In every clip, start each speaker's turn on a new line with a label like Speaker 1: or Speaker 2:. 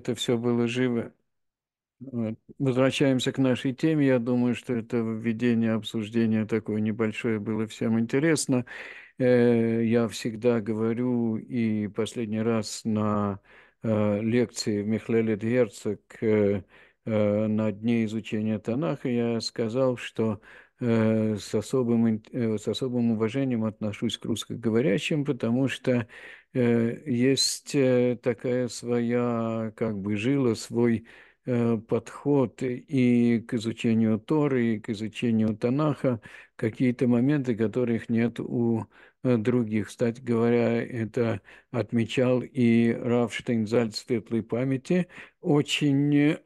Speaker 1: Это все было живо. Вот. Возвращаемся к нашей теме. Я думаю, что это введение обсуждения такое небольшое было всем интересно. Э, я всегда говорю, и последний раз на э, лекции в Михлелет Герцог э, на дне изучения Танаха я сказал, что с особым, с особым уважением отношусь к русскоговорящим, потому что Э, есть э, такая своя как бы жила, свой э, подход и к изучению Торы, и к изучению Танаха, какие-то моменты, которых нет у других. Кстати говоря, это отмечал и Рав Штейнзальд светлой памяти, очень,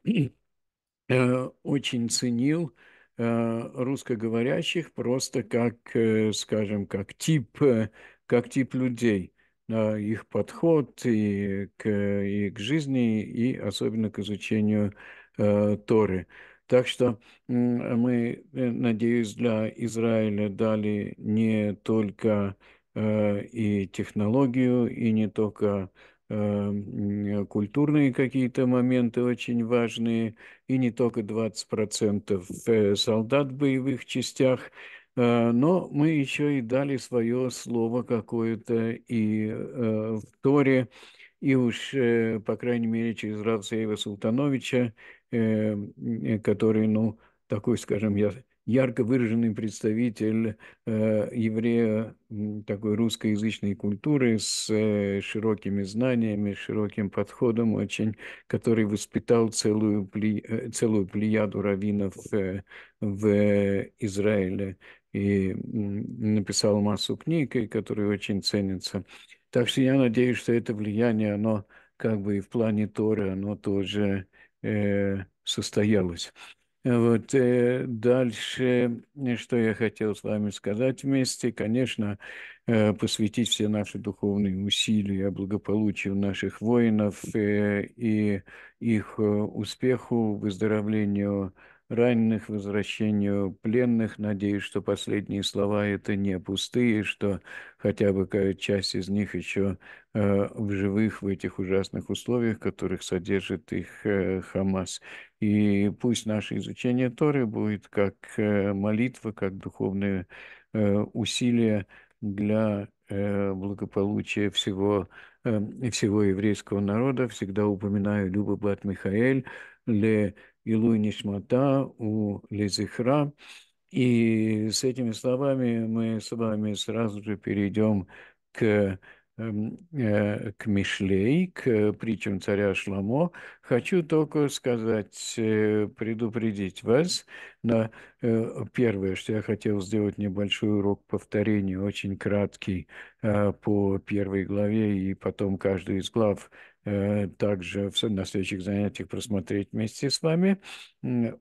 Speaker 1: очень ценил русскоговорящих просто как, скажем, как тип, как тип людей – а, их подход и к, и к жизни, и особенно к изучению э, Торы. Так что мы, э, надеюсь, для Израиля дали не только э, и технологию, и не только э, культурные какие-то моменты очень важные, и не только 20% э, солдат в боевых частях, Э, но мы еще и дали свое слово какое-то и э, в Торе, и уж, э, по крайней мере, через Равсеева Султановича, эм, который, ну, такой, скажем, я ярко выраженный представитель э, еврея такой русскоязычной культуры с э, широкими знаниями, широким подходом, очень, который воспитал целую, пли, целую плеяду раввинов э, в Израиле и написал массу книг, которые очень ценятся. Так что я надеюсь, что это влияние, оно как бы и в плане Торы, оно тоже э, состоялось. Вот э, дальше, э, что я хотел с вами сказать вместе, конечно, э, посвятить все наши духовные усилия благополучию наших воинов э, и их э, успеху, выздоровлению раненых, возвращению пленных. Надеюсь, что последние слова это не пустые, что хотя бы часть из них еще э, в живых в этих ужасных условиях, которых содержит их э, Хамас. И пусть наше изучение Торы будет как э, молитва, как духовное э, усилие для э, благополучия всего, э, всего еврейского народа. Всегда упоминаю Люба Блат Михаэль, Ле Илуй Нишмата, у Лизихра. И с этими словами мы с вами сразу же перейдем к эм, э, к Мишлей, к притчам царя Шламо, хочу только сказать, э, предупредить вас на э, первое, что я хотел сделать небольшой урок повторения, очень краткий по первой главе, и потом каждый из глав Э, также на следующих занятиях просмотреть вместе с вами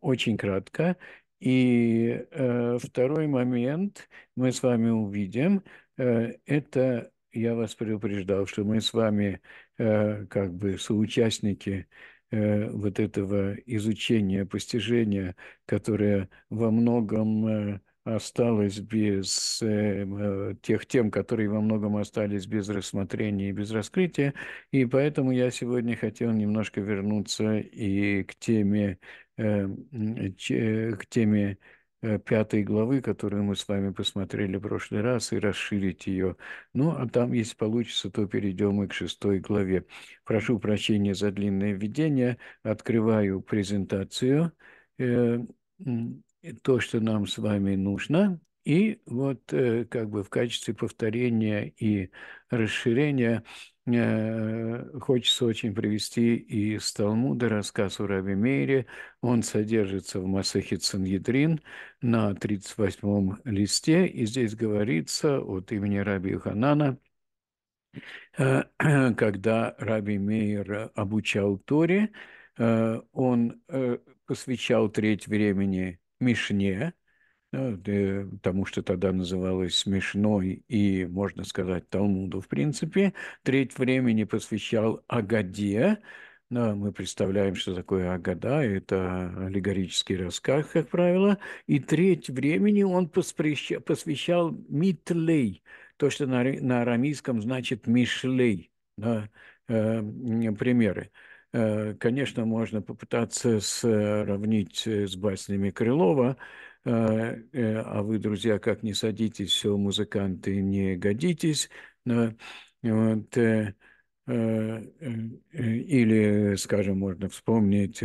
Speaker 1: очень кратко. И э, второй момент мы с вами увидим, э, это я вас предупреждал, что мы с вами как бы соучастники вот этого изучения, постижения, которое во многом осталось без э, э, тех тем, которые во многом остались без рассмотрения и без раскрытия. И поэтому я сегодня хотел немножко вернуться и к теме, э, к теме э, пятой главы, которую мы с вами посмотрели в прошлый раз, и расширить ее. Ну, а там, если получится, то перейдем и к шестой главе. Прошу прощения за длинное введение. Открываю презентацию. Э, то, что нам с вами нужно. И вот э, как бы в качестве повторения и расширения э, хочется очень привести и из Талмуда рассказ о Раби Мейре. Он содержится в Масахе Цангидрин на 38-м листе, и здесь говорится от имени Раби Ханана, э, когда Раби Мейер обучал Торе, он посвящал треть времени Мишне, потому что тогда называлось смешной и, можно сказать, Талмуду, в принципе. Треть времени посвящал Агаде. мы представляем, что такое Агада, это аллегорический рассказ, как правило. И треть времени он посвящал, Митлей, то, что на, арамейском значит Мишлей, э, примеры. Э, конечно, можно попытаться сравнить э, с баснями Крылова, э, а вы, друзья, как не садитесь, все, музыканты, не годитесь. Вот, или, скажем, можно вспомнить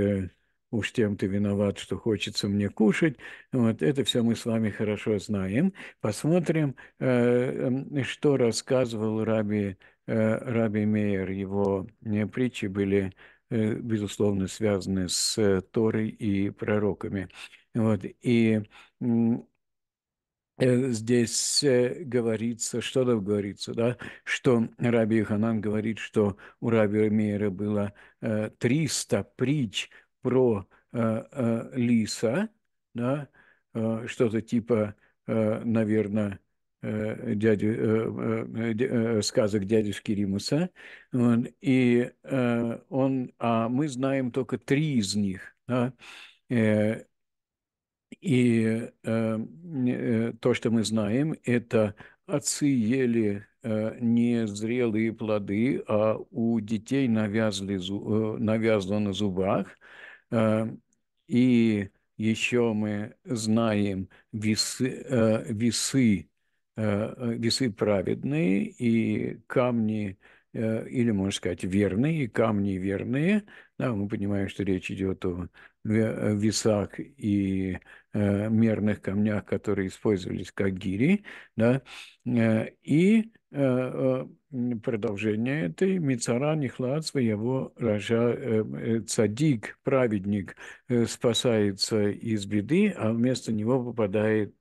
Speaker 1: уж тем ты виноват, что хочется мне кушать. Вот это все мы с вами хорошо знаем. Посмотрим, что рассказывал Раби, Раби Мейер. Его притчи были Э, безусловно, связаны с э, Торой и пророками. Вот. И э, здесь говорится, что там говорится, да, что Раби Ханан говорит, что у Раби Мейера было 300 притч про лиса, да, что-то типа, наверное, Э, дядю, э, э, сказок дядюшки Римуса. И он, а мы знаем только три из них. Да? И то, что мы знаем, это отцы ели не зрелые плоды, а у детей навязли, навязло на зубах. И еще мы знаем весы, весы Э, весы праведные и камни, э, или, можно сказать, верные, и камни верные. Да, мы понимаем, что речь идет о весах и э, мерных камнях, которые использовались как гири. Да, и продолжение этой «Мицара нехлад своего рожа цадик, праведник, спасается из беды, а вместо него попадает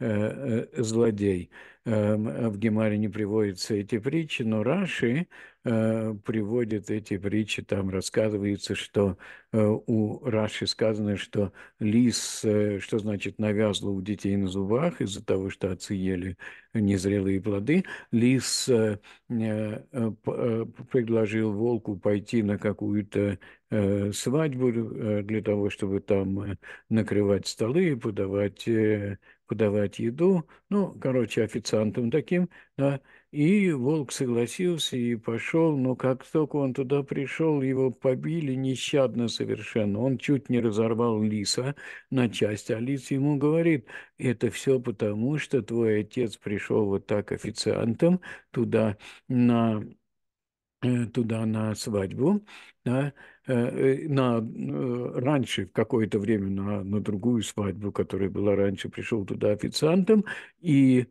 Speaker 1: Э, э, злодей. Эм, в Гемаре не приводятся эти притчи, но Раши э, приводит эти притчи, там рассказывается, что у Раши сказано, что лис, что значит навязло у детей на зубах из-за того, что отцы ели незрелые плоды, лис предложил волку пойти на какую-то свадьбу для того, чтобы там накрывать столы и подавать подавать еду, ну, короче, официантом таким, да, и волк согласился и пошел, но как только он туда пришел, его побили нещадно совершенно. Он чуть не разорвал лиса на части, а лис ему говорит, это все потому, что твой отец пришел вот так официантом туда на э, туда на свадьбу, да, Э, э, на, э, раньше, в какое-то время на, на другую свадьбу, которая была раньше, пришел туда официантом и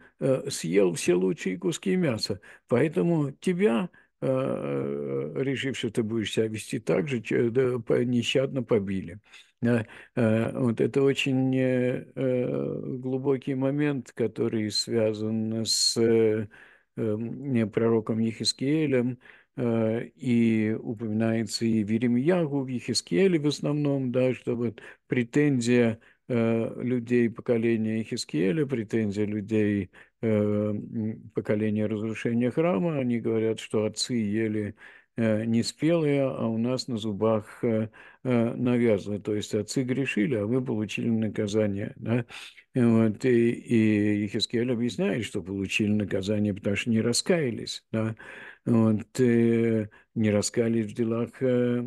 Speaker 1: съел все лучшие куски мяса. Поэтому тебя решив, что ты будешь себя вести так же, нещадно побили. Вот это очень глубокий момент, который связан с пророком Ехискиэлем, Э, и упоминается и в Еремьягу, в Ехискеле в основном, да, что вот претензия э, людей поколения Хискеля, претензия людей э, поколения разрушения храма. Они говорят, что отцы ели неспелые, а у нас на зубах навязаны. То есть отцы грешили, а вы получили наказание. Да? Вот, и, и Хискель объясняет, что получили наказание, потому что не раскаялись. Да? вот, э, не раскались в делах э,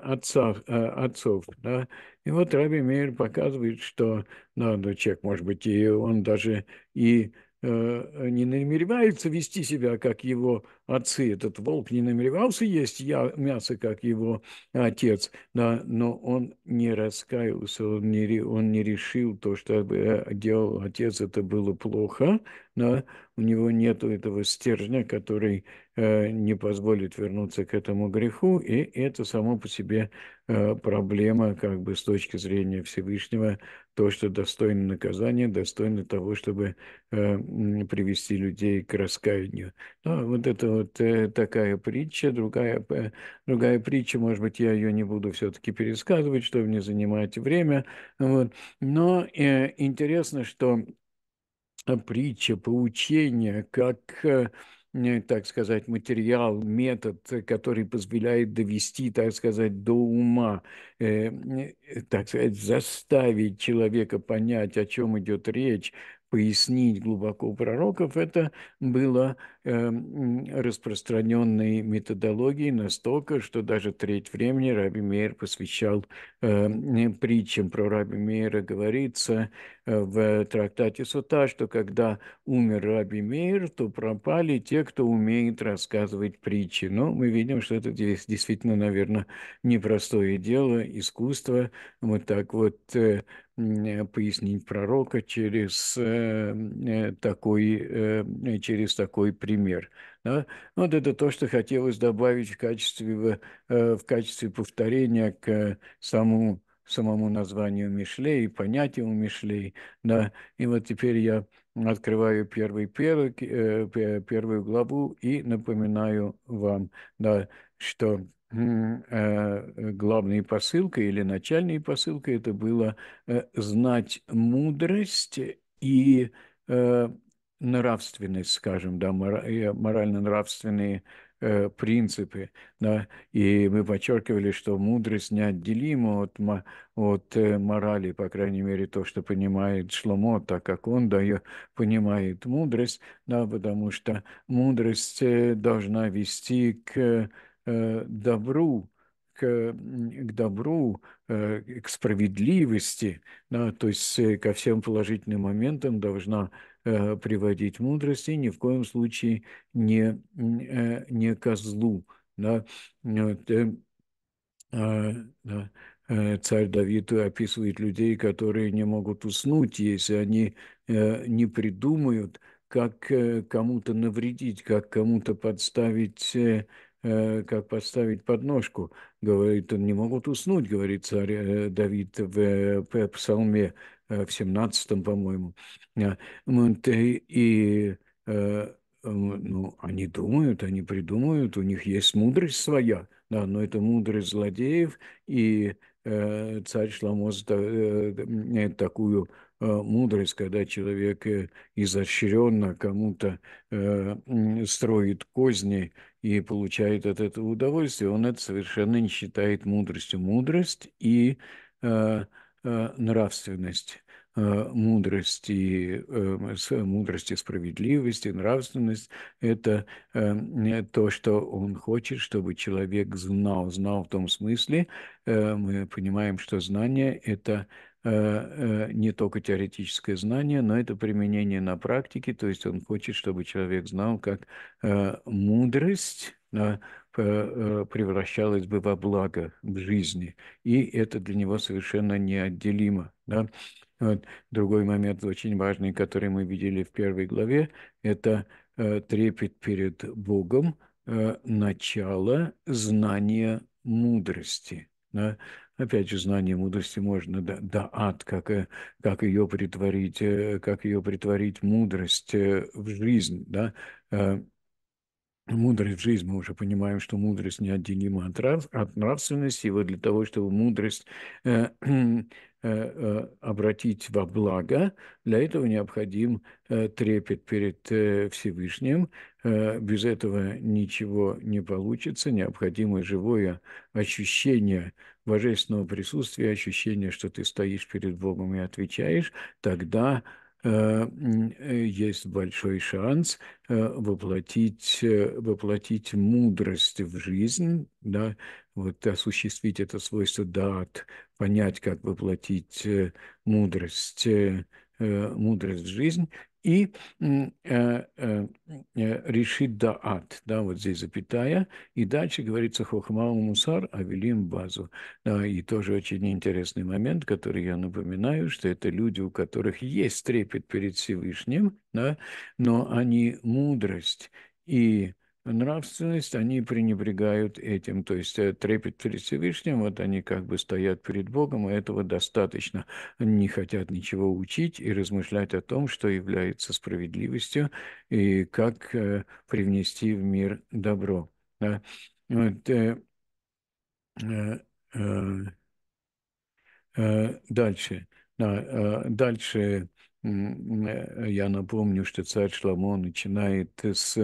Speaker 1: отца, э, отцов. Да? И вот Раби Мейер показывает, что да, ну, человек, может быть, и он даже и э, не намеревается вести себя, как его отцы. Этот волк не намеревался есть я, мясо, как его отец, да, но он не раскаялся, он не, он не решил то, что э, делал отец, это было плохо, да, у него нет этого стержня, который Э, не позволит вернуться к этому греху, и это само по себе э, проблема как бы с точки зрения Всевышнего, то, что достойно наказания, достойно того, чтобы э, привести людей к раскаянию. Ну, вот это вот такая притча, другая, другая притча, может быть, я ее не буду все-таки пересказывать, чтобы не занимать время, вот. но интересно, что притча, поучение, как Э, так сказать, материал, метод, э, который позволяет довести, так сказать, до ума, э, э так сказать, заставить человека понять, о чем идет речь, пояснить глубоко пророков, это было эм, распространенной методологией настолько, что даже треть времени Раби Мейер посвящал эм, притчам. Про Раби Мейера говорится э, в трактате Сута, что когда умер Раби Мейер, то пропали те, кто умеет рассказывать притчи. Но мы видим, что это действительно, наверное, непростое дело, искусство. Вот так вот э, Э, пояснить пророка через э, э, такой, через такой пример. Да? Вот это то, что хотелось добавить в качестве, в качестве повторения к самому самому названию Мишлей, понятию Мишлей. Да? И вот теперь я открываю первый, первый, первую главу и напоминаю вам, да, что Э, э, главной посылкой или начальной посылкой это было э, знать мудрость и нравственность, скажем, да, морально-нравственные принципы, да, и мы подчеркивали, что мудрость неотделима от, от морали, по крайней мере, то, что понимает Шломо, так как он дает, понимает мудрость, да, потому что мудрость должна вести к Э, добру, к, к добру, э, к справедливости, да, то есть э, ко всем положительным моментам должна приводить мудрости, ни в коем случае не, не козлу. да а, царь Давид описывает людей, которые не могут уснуть, если они не придумают, как кому-то навредить, как кому-то подставить Э, как поставить подножку. Говорит, не могут уснуть, говорит царь э, Давид в, э, в псалме в 17 по-моему. И ну, они думают, они придумают, у них есть мудрость своя, да, но это мудрость злодеев, и царь Шламос э, такую Э, мудрость, когда человек э, изощренно кому-то э, строит козни и получает от этого удовольствие, он это совершенно не считает мудростью. Мудрость и нравственность мудрости, мудрости эм, справедливости, нравственность – это эм, то, что он хочет, чтобы человек знал. Знал в том смысле, мы понимаем, что знание – это Э, э, не только теоретическое знание, но это применение на практике, то есть он хочет, чтобы человек знал, как э, мудрость превращалась бы во благо в жизни, и это для него совершенно неотделимо. Да? Вот. Другой момент очень важный, который мы видели в первой главе, это трепет перед Богом, начало знания мудрости. Да? Опять же, знание мудрости можно, да, да ад, как, э, как, ее притворить, э, как ее притворить мудрость э, в жизнь, да, мудрость в жизнь, мы уже понимаем, что мудрость неотделима от, нрав, от нравственности, и вот для того, чтобы мудрость э, э, обратить во благо, для этого необходим трепет перед Всевышним, без этого ничего не получится, необходимо живое ощущение божественного присутствия, ощущение, что ты стоишь перед Богом и отвечаешь, тогда э, э, есть большой шанс э, воплотить, воплотить мудрость в жизнь, да, вот осуществить это свойство дат, понять, как воплотить мудрость мудрость в жизнь, и э, э, э, решит да ад, да, вот здесь запятая, и дальше говорится хохмау мусар, авелим базу. Да, и тоже очень интересный момент, который я напоминаю, что это люди, у которых есть трепет перед Всевышним, да, но они мудрость и нравственность, они пренебрегают этим. То есть э, трепет перед Всевышним, вот они как бы стоят перед Богом, и этого достаточно. Они не хотят ничего учить и размышлять о том, что является справедливостью и как э, привнести в мир добро. Да? Вот, э, э, э, э дальше. Да, дальше я напомню, что царь Шламо начинает с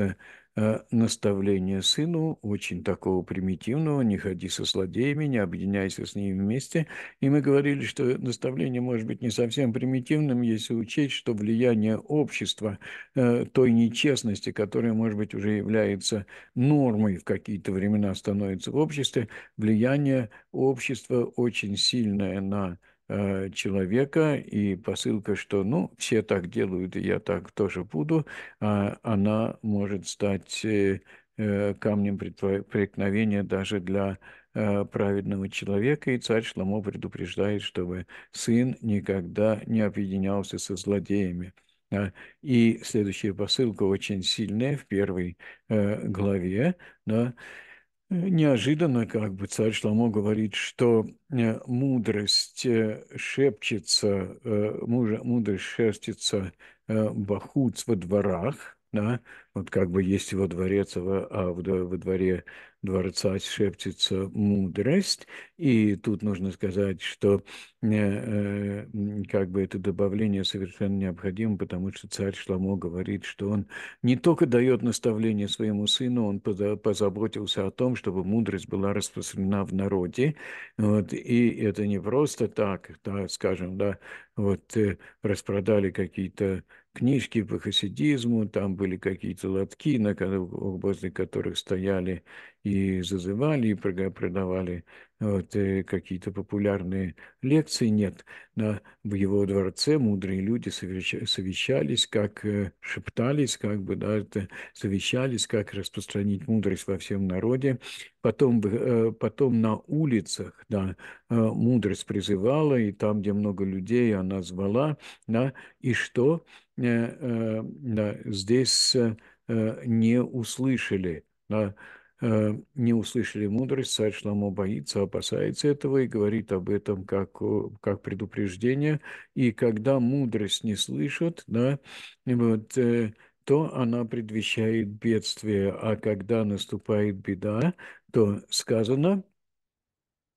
Speaker 1: а наставление сыну, очень такого примитивного, не ходи со злодеями, не объединяйся с ними вместе. И мы говорили, что наставление может быть не совсем примитивным, если учесть, что влияние общества, э, той нечестности, которая, может быть, уже является нормой в какие-то времена становится в обществе, влияние общества очень сильное на Э, человека, и посылка, что ну, все так делают, и я так тоже буду, а, она может стать э, э, камнем преткновения даже для праведного человека, и царь Шламо предупреждает, чтобы сын никогда не объединялся со злодеями. А, и следующая посылка очень сильная в первой главе, да, Э, неожиданно, как бы царь Шламо говорит, что э, э, мудрость шепчется, мудрость шерстится в во дворах, да, вот как бы есть его дворец, а во дворе а дворца шепчется мудрость. И тут нужно сказать, что э, э, как бы это добавление совершенно необходимо, потому что царь Шламо говорит, что он не только дает наставление своему сыну, он позаботился о том, чтобы мудрость была распространена в народе. Вот, и это не просто так, да, скажем, да, вот э, распродали какие-то книжки по хасидизму, там были какие-то лотки, на возле которых стояли и зазывали, и продавали вот, э, какие-то популярные лекции. Нет, на, в его дворце мудрые люди совещались, как э, шептались, как бы, да, это, совещались, как распространить мудрость во всем народе. Потом, э, потом на улицах да, мудрость призывала, и там, где много людей, она звала. Да, и что? Э, э, да, здесь э, не услышали, да, не услышали мудрость, царь Шламо боится, опасается этого и говорит об этом как, как предупреждение. И когда мудрость не слышит, да, вот, то она предвещает бедствие, а когда наступает беда, то сказано,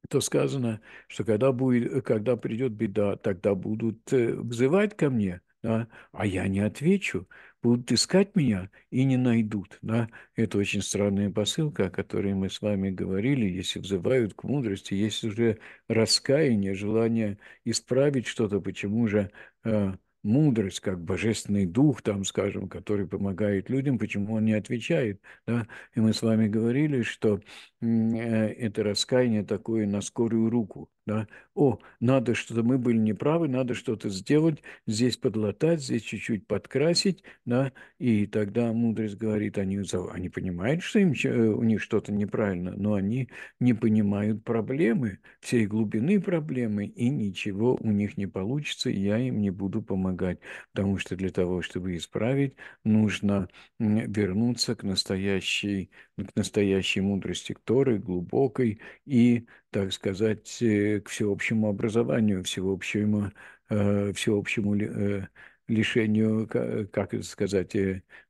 Speaker 1: то сказано, что когда, будет, когда придет беда, тогда будут взывать ко мне – да, а я не отвечу, будут искать меня и не найдут. Да? Это очень странная посылка, о которой мы с вами говорили, если взывают к мудрости, есть уже раскаяние, желание исправить что-то, почему же э, мудрость, как божественный дух, там, скажем, который помогает людям, почему он не отвечает. Да? И мы с вами говорили, что э, это раскаяние такое на скорую руку. Да? О, надо что-то, мы были неправы, надо что-то сделать, здесь подлатать, здесь чуть-чуть подкрасить, да, и тогда мудрость говорит, они, они понимают, что им, у них что-то неправильно, но они не понимают проблемы, всей глубины проблемы, и ничего у них не получится, и я им не буду помогать, потому что для того, чтобы исправить, нужно вернуться к настоящей, к настоящей мудрости Торы, глубокой и так сказать, э, к всеобщему образованию, всеобщему, э, всеобщему э, лишению, как это сказать,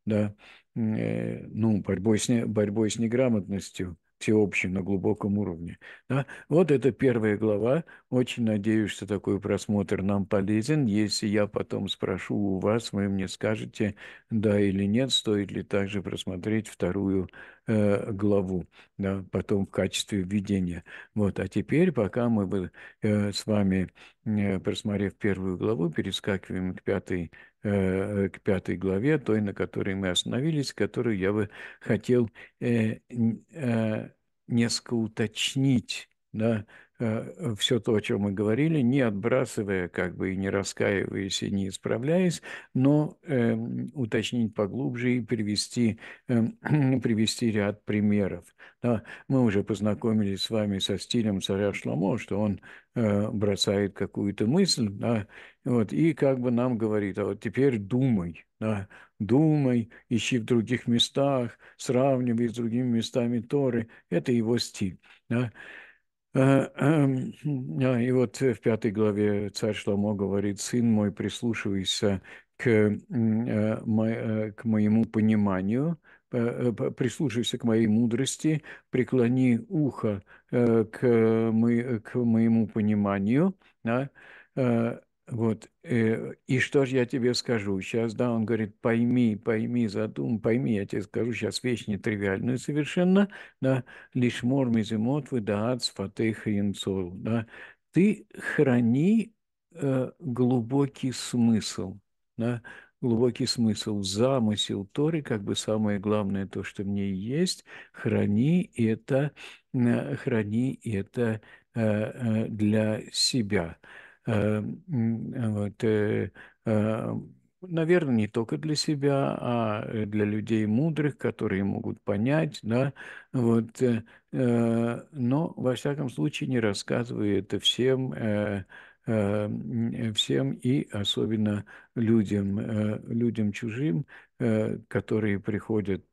Speaker 1: да, ну, борьбой с, борьбой с неграмотностью всеобщем, на глубоком уровне. Да? Вот это первая глава. Очень надеюсь, что такой просмотр нам полезен. Если я потом спрошу у вас, вы мне скажете, да или нет, стоит ли также просмотреть вторую э, главу, да, потом в качестве введения. Вот. А теперь, пока мы э, с вами, э, просмотрев первую главу, перескакиваем к пятой Э, к пятой главе, той, на которой мы остановились, которую я бы хотел э, э, несколько уточнить, да, Э, все то, о чем мы говорили, не отбрасывая, как бы и не раскаиваясь, и не исправляясь, но э, уточнить поглубже и привести, э, привести ряд примеров. Да, мы уже познакомились с вами со стилем царя Шламо, что он э, бросает какую-то мысль, да, вот, и как бы нам говорит, а вот теперь думай, да, думай, ищи в других местах, сравнивай с другими местами Торы. Это его стиль. Да. Э, эм, хм, а, и вот э, в пятой главе царь Шломо говорит, «Сын мой, прислушивайся к, э, к моему пониманию, прислушивайся к моей мудрости, преклони ухо к, мы, к моему пониманию». Вот. Э, и что же я тебе скажу? Сейчас, да, он говорит, пойми, пойми, задум, пойми, я тебе скажу сейчас вещь нетривиальную совершенно, да, лишь мор мизимот выдаат сфатей хринцол, да. Ты храни э, глубокий смысл, да, глубокий смысл, замысел Торы, как бы самое главное то, что мне есть, храни это, э, храни это э, э, для себя. Э, вот, э, а, наверное, не только для себя, а э, для людей мудрых, которые могут понять, да, вот, но, во всяком случае, не рассказывая это всем, всем и особенно людям, людям чужим, которые приходят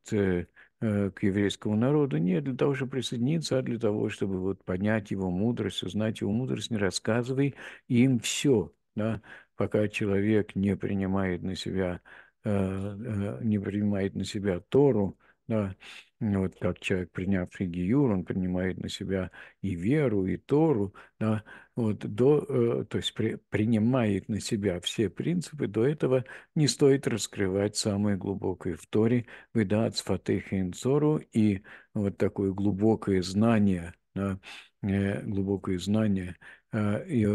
Speaker 1: Э, к еврейскому народу, нет для того, чтобы присоединиться, а для того, чтобы вот понять его мудрость, узнать его мудрость, не рассказывай им все, да, пока человек не принимает на себя, э, э, не принимает на себя Тору, да, вот как человек, принявший Гиюр, он принимает на себя и веру, и Тору, да, вот, до, э, то есть при, принимает на себя все принципы, до этого не стоит раскрывать самые глубокие в Торе, выдат сфатыхи инцору, и вот такое глубокое знание, да, э, глубокое знание, э, и,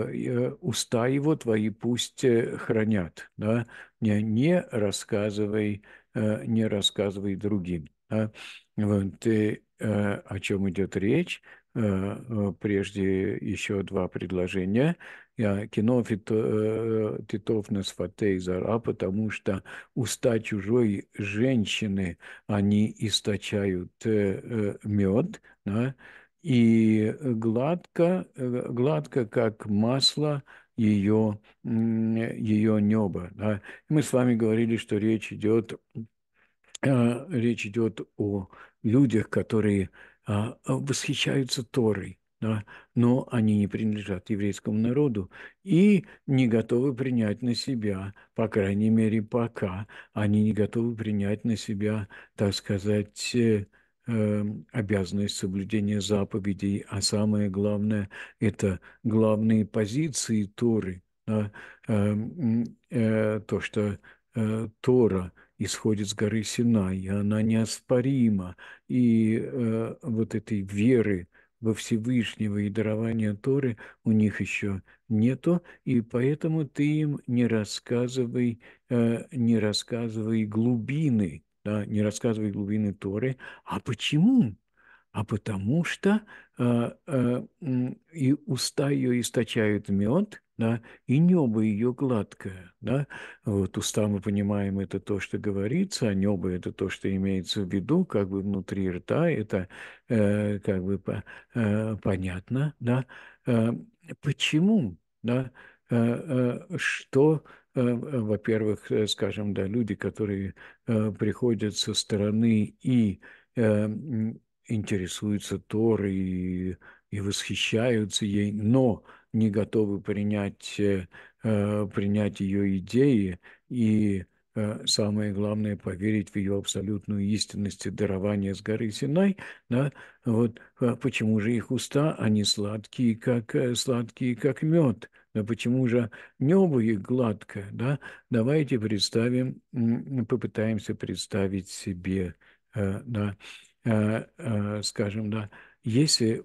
Speaker 1: уста его твои пусть хранят, да, не, не рассказывай, не рассказывай другим. Да. Вот, и, о чем идет речь, Э, э, прежде еще два предложения. Я кино э, Титов на свате зара, потому что уста чужой женщины, они источают мед, да, и гладко, гладко как масло ее, ее небо. Да. Мы с вами говорили, что речь идет, речь идет о людях, которые а, а, восхищаются Торой, да, но они не принадлежат еврейскому народу и не готовы принять на себя, по крайней мере, пока они не готовы принять на себя, так сказать, э, эм, обязанность соблюдения заповедей, а самое главное – это главные позиции Торы, да, эм, э, то, что э, Тора исходит с горы Синай, и она неоспорима, и э, вот этой веры во Всевышнего и дарования Торы у них еще нету, и поэтому ты им не рассказывай, э, не рассказывай глубины, да, не рассказывай глубины Торы. А почему? а потому что э, э, и уста ее источают мед, да, и небо ее гладкое. Да? Вот уста мы понимаем, это то, что говорится, а небо – это то, что имеется в виду, как бы внутри рта, это э, как бы по, э, понятно. Да? Э, почему? Да? Э, э, что во-первых, скажем, да, люди, которые э, приходят со стороны и э, интересуются Торой и, и восхищаются ей, но не готовы принять, э, э принять ее идеи и, э, самое главное, поверить в ее абсолютную истинность и дарование с горы Синай, да, вот а почему же их уста, они сладкие, как, э, сладкие, как мед, да почему же небо их гладкое, да, давайте представим, попытаемся представить себе, э, да, Э, э, скажем, да, если,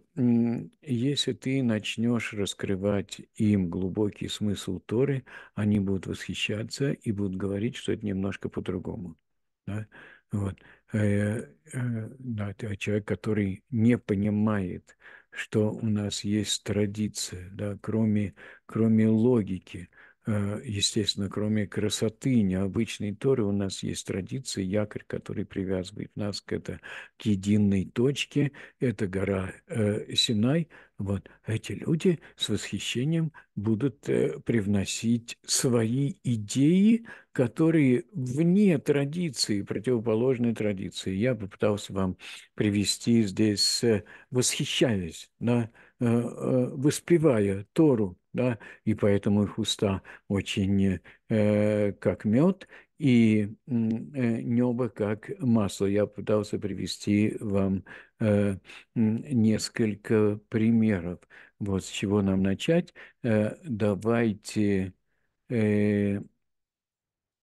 Speaker 1: если ты начнешь раскрывать им глубокий смысл Торы, они будут восхищаться и будут говорить, что это немножко по-другому. Да? Вот. Э, да, человек, который не понимает, что у нас есть традиция, да, кроме, кроме логики – Э, естественно, кроме красоты, необычной Торы, у нас есть традиция, якорь, который привязывает нас к, это, к единой точке, это гора э, Синай. Вот эти люди с восхищением будут э, привносить свои идеи, которые вне традиции, противоположной традиции. Я попытался вам привести здесь, э, восхищаясь, на э, э, воспевая Тору, да, и поэтому их уста очень э, как мед и э, небо как масло. Я пытался привести вам э, несколько примеров, вот с чего нам начать. Э, давайте, э, э,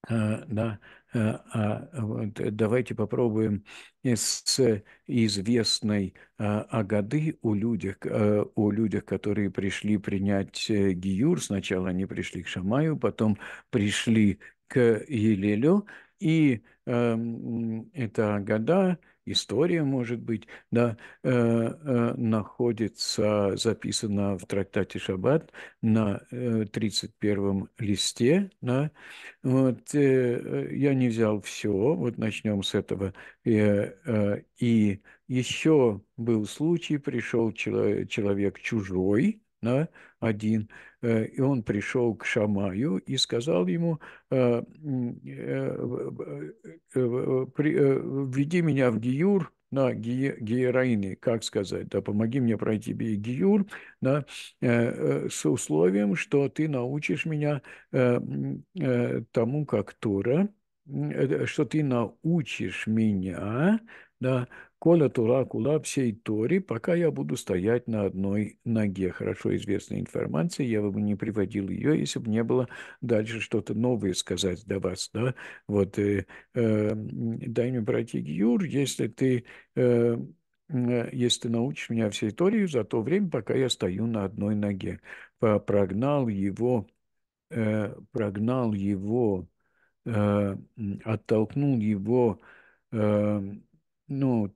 Speaker 1: да, Э, а, вот, э, давайте попробуем с известной а, Агады у людях, а, о людях, которые пришли принять Гиюр. Сначала они пришли к Шамаю, потом пришли к Елелю, и э, эта Агада – история, может быть, да, э, э, находится, записана в трактате Шаббат на э, 31 листе. Да. Вот, э, э я не взял все, вот начнем с этого. Э, э, и еще был случай, пришел человек, человек чужой, да, один, э, и он пришел к Шамаю и сказал ему, введи меня в Гиюр, на героины, как сказать, да, помоги мне пройти гиюр, да, э, э, с условием, что ты научишь меня тому, как Тора, что ты научишь меня да, Коля Тура Кулаб всей Тори, пока я буду стоять на одной ноге. Хорошо известная информация, я бы не приводил ее, если бы не было дальше что-то новое сказать для вас. Да? Вот, э, э, дай мне, братья Гиюр, если ты... Эм, э, если ты научишь меня всей истории за то время, пока я стою на одной ноге. Прогнал его, э, прогнал его, э, оттолкнул его э, ну,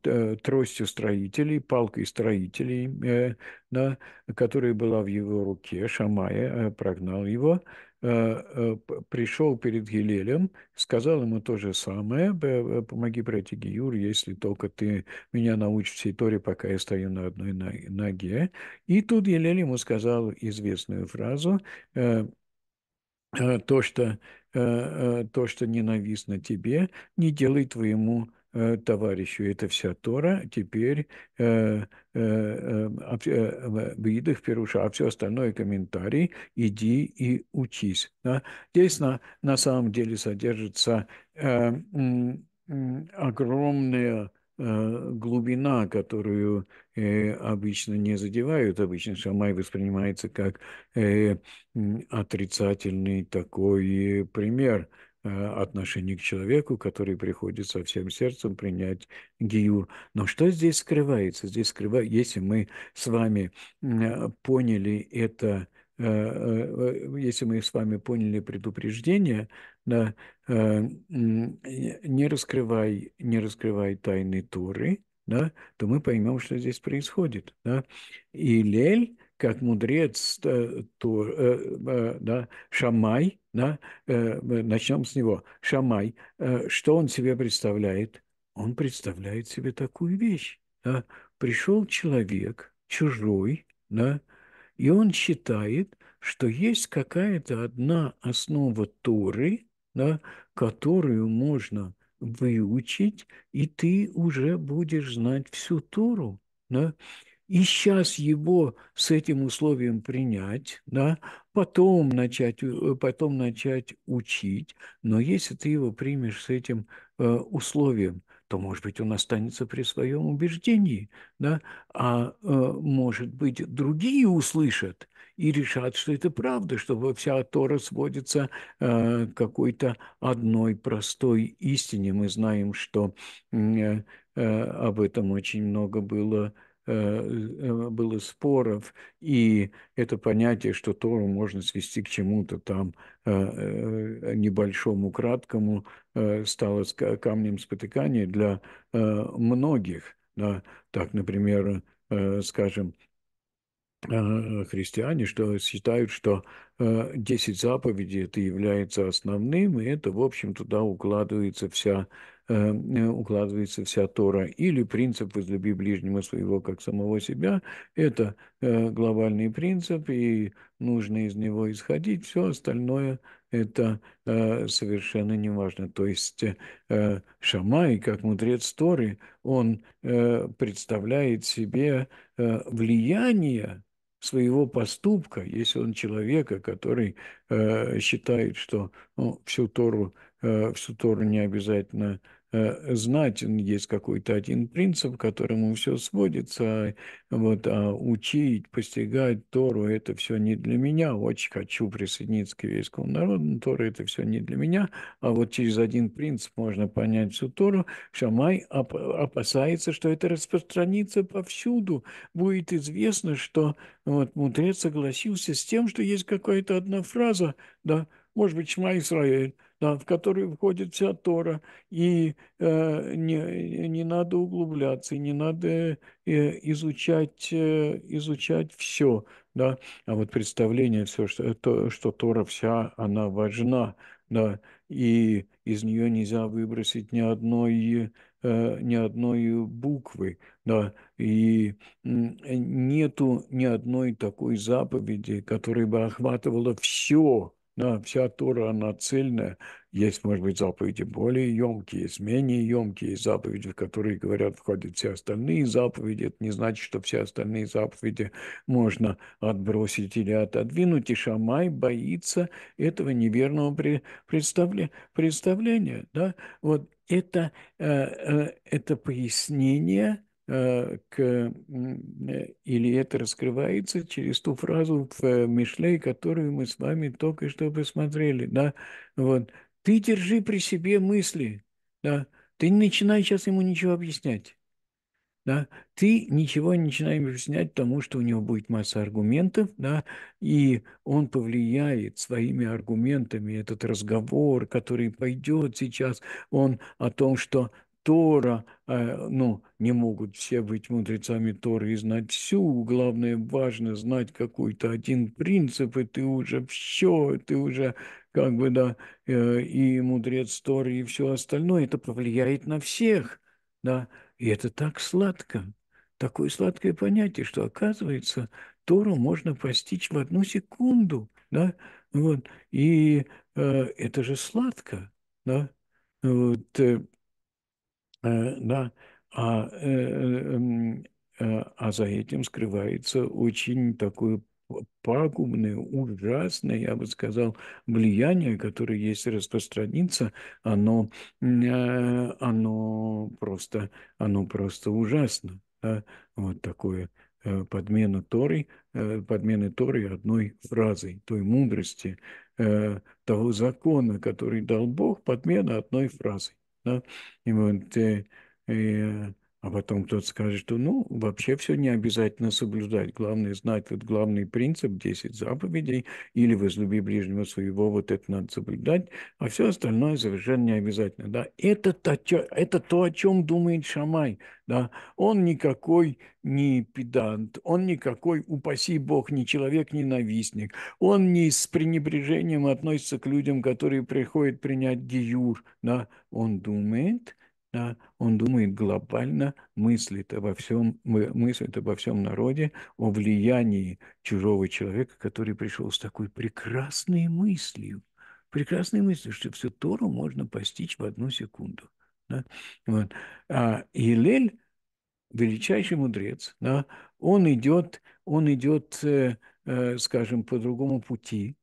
Speaker 1: тростью строителей, палкой строителей, э, да, которая была в его руке, Шамая э, прогнал его, э, пришел перед Гелелем, сказал ему то же самое, помоги пройти Гиюр, если только ты меня научишь всей Торе, пока я стою на одной ноге. И тут Гелель ему сказал известную фразу, то, что, то, что ненавистно тебе, не делай твоему Э, товарищу, это вся Тора, теперь э, э, эм, а э, эм, э виды Перуша, а все остальное комментарий, иди и учись. Да? Здесь на, на самом деле содержится э, огромная глубина, которую обычно не задевают. Обычно Шамай воспринимается как отрицательный такой пример – Э, отношение к человеку, который приходит со всем сердцем принять гиюр. Но что здесь скрывается? Здесь скрывается, если мы с вами э, поняли это, э, если мы с вами поняли предупреждение, да, не раскрывай, не раскрывай тайны Торы, да, то мы поймем, что здесь происходит. Да. И Лель как мудрец, э, то, э, э, да, Шамай, да, начнем с него. Шамай, что он себе представляет? Он представляет себе такую вещь. Да. Пришел человек, чужой, да, и он считает, что есть какая-то одна основа Торы, да, которую можно выучить, и ты уже будешь знать всю Тору. Да? и сейчас его с этим условием принять, да, потом начать, э, потом начать учить, но если ты его примешь с этим э, условием, то, может быть, он останется при своем убеждении, да, а, э, может быть, другие услышат и решат, что это правда, что вся Тора сводится э, к какой-то одной простой истине. Мы знаем, что э, э, об этом очень много было Э, было споров, и это понятие, что Тору можно свести к чему-то там э, э, небольшому, краткому, стало камнем спотыкания для многих. Да? Так, например, скажем, христиане, что считают, что 10 заповедей это является основным, и это, в общем, туда укладывается вся Э, э, укладывается вся Тора, или принцип «возлюби ближнего своего, как самого себя» – это э, глобальный принцип, и нужно из него исходить, все остальное – это совершенно не важно. То есть Шамай, как мудрец Торы, он представляет себе влияние своего поступка, если он человека, который э, считает, что ну, всю Тору, э, всю Тору не обязательно Э, знать, есть какой-то один принцип, к которому все сводится, вот, а учить, постигать Тору, это все не для меня, очень хочу присоединиться к еврейскому народу, но Тору это все не для меня, а вот через один принцип можно понять всю Тору, Шамай опасается, что это распространится повсюду, будет известно, что вот мудрец согласился с тем, что есть какая-то одна фраза, да, может быть, Шма Исраэль, да, в который входит вся Тора, и э, не, не надо углубляться, и не надо э, изучать, э, изучать все, да, а вот представление все, что, то, что Тора вся, она важна, да, и из нее нельзя выбросить ни одной, э, ни одной буквы, да, и нету ни одной такой заповеди, которая бы охватывала все, да, вся Тора, она цельная. Есть, может быть, заповеди более емкие, есть менее емкие заповеди, в которые, говорят, входят все остальные заповеди. Это не значит, что все остальные заповеди можно отбросить или отодвинуть. И Шамай боится этого неверного представле представления. Да? Вот это, э, э, это пояснение Э, к, э, или это раскрывается через ту фразу в Мишле, которую мы с вами только что посмотрели. Да? Вот. Ты держи при себе мысли. Да? Ты не начинай сейчас ему ничего объяснять. Да? Ты ничего не начинаешь объяснять, потому что у него будет масса аргументов, да? и он повлияет своими аргументами этот разговор, который пойдет сейчас, он о том, что Тора, э, ну, не могут все быть мудрецами Торы и знать всю. Главное, важно знать какой-то один принцип, и ты уже все, ты уже как бы, да, э, и мудрец Торы, и все остальное. Это повлияет на всех, да. И это так сладко. Такое сладкое понятие, что, оказывается, Тору можно постичь в одну секунду, да. Вот. И э, это же сладко, да. Вот, э, Э, да, а, э, э, а за этим скрывается очень такое пагубное, ужасное, я бы сказал, влияние, которое есть распространится, оно, оно, просто, оно просто ужасно. Да? Вот такое подмена Торы, подмены Торы одной фразой, той мудрости, того закона, который дал Бог, подмена одной фразой. ¿no? Y me pregunté, eh, А потом кто-то скажет, что ну, вообще все не обязательно соблюдать. Главное знать вот главный принцип 10 заповедей или возлюби ближнего своего, вот это надо соблюдать, а все остальное совершенно не обязательно. Да? Это, то, это то, о чем думает Шамай. Да? Он никакой не педант, он никакой, упаси бог, не человек-ненавистник, он не с пренебрежением относится к людям, которые приходят принять гиюр. Да? Он думает – да, он думает глобально, мыслит обо всем, мыслит обо всем народе, о влиянии чужого человека, который пришел с такой прекрасной мыслью, прекрасной мыслью, что всю Тору можно постичь в одну секунду. Да? Вот. А Елель, величайший мудрец, да, он идет, он идет, э, э, скажем, по другому пути,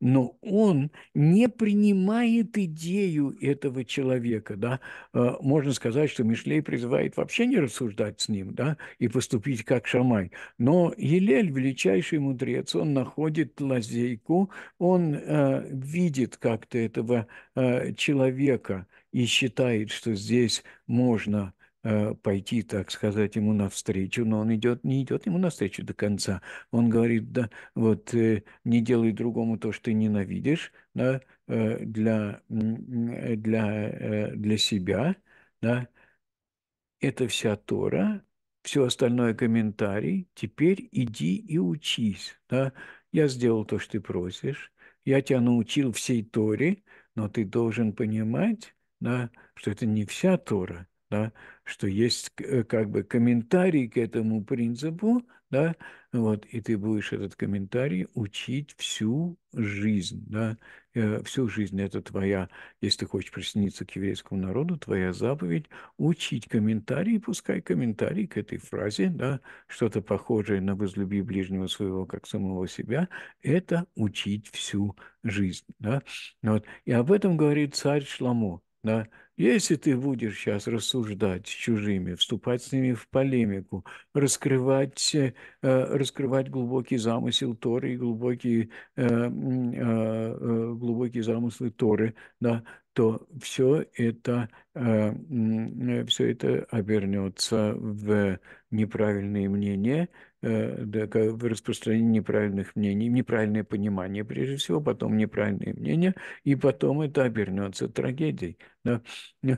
Speaker 1: но он не принимает идею этого человека, да, а, можно сказать, что Мишлей призывает вообще не рассуждать с ним, да, и поступить как Шамай, но Елель, величайший мудрец, он находит лазейку, он э, видит как-то этого э, человека и считает, что здесь можно Э, пойти, так сказать, ему навстречу, но он идет, не идет ему навстречу до конца. Он говорит, да, вот э, не делай другому то, что ты ненавидишь, да, э, для, для, для себя, да, это вся Тора, все остальное комментарий, теперь иди и учись, да, я сделал то, что ты просишь, я тебя научил всей Торе, но ты должен понимать, да, что это не вся Тора, да, что есть э, как бы комментарий к этому принципу, да, вот, и ты будешь этот комментарий учить всю жизнь, да, э, всю жизнь это твоя, если ты хочешь присоединиться к еврейскому народу, твоя заповедь учить комментарий, пускай комментарий к этой фразе, да, что-то похожее на «возлюби ближнего своего, как самого себя», это учить всю жизнь, да, вот, и об этом говорит царь Шламо, да? Если ты будешь сейчас рассуждать с чужими, вступать с ними в полемику, раскрывать, э, э, раскрывать глубокий замысел Торы и глубокие, э, глубокие замыслы Торы, да, то все это, все это обернется в неправильные мнения – Э, распространение неправильных мнений, неправильное понимание, прежде всего, потом неправильные мнения, и потом это обернется трагедией. Да? Э,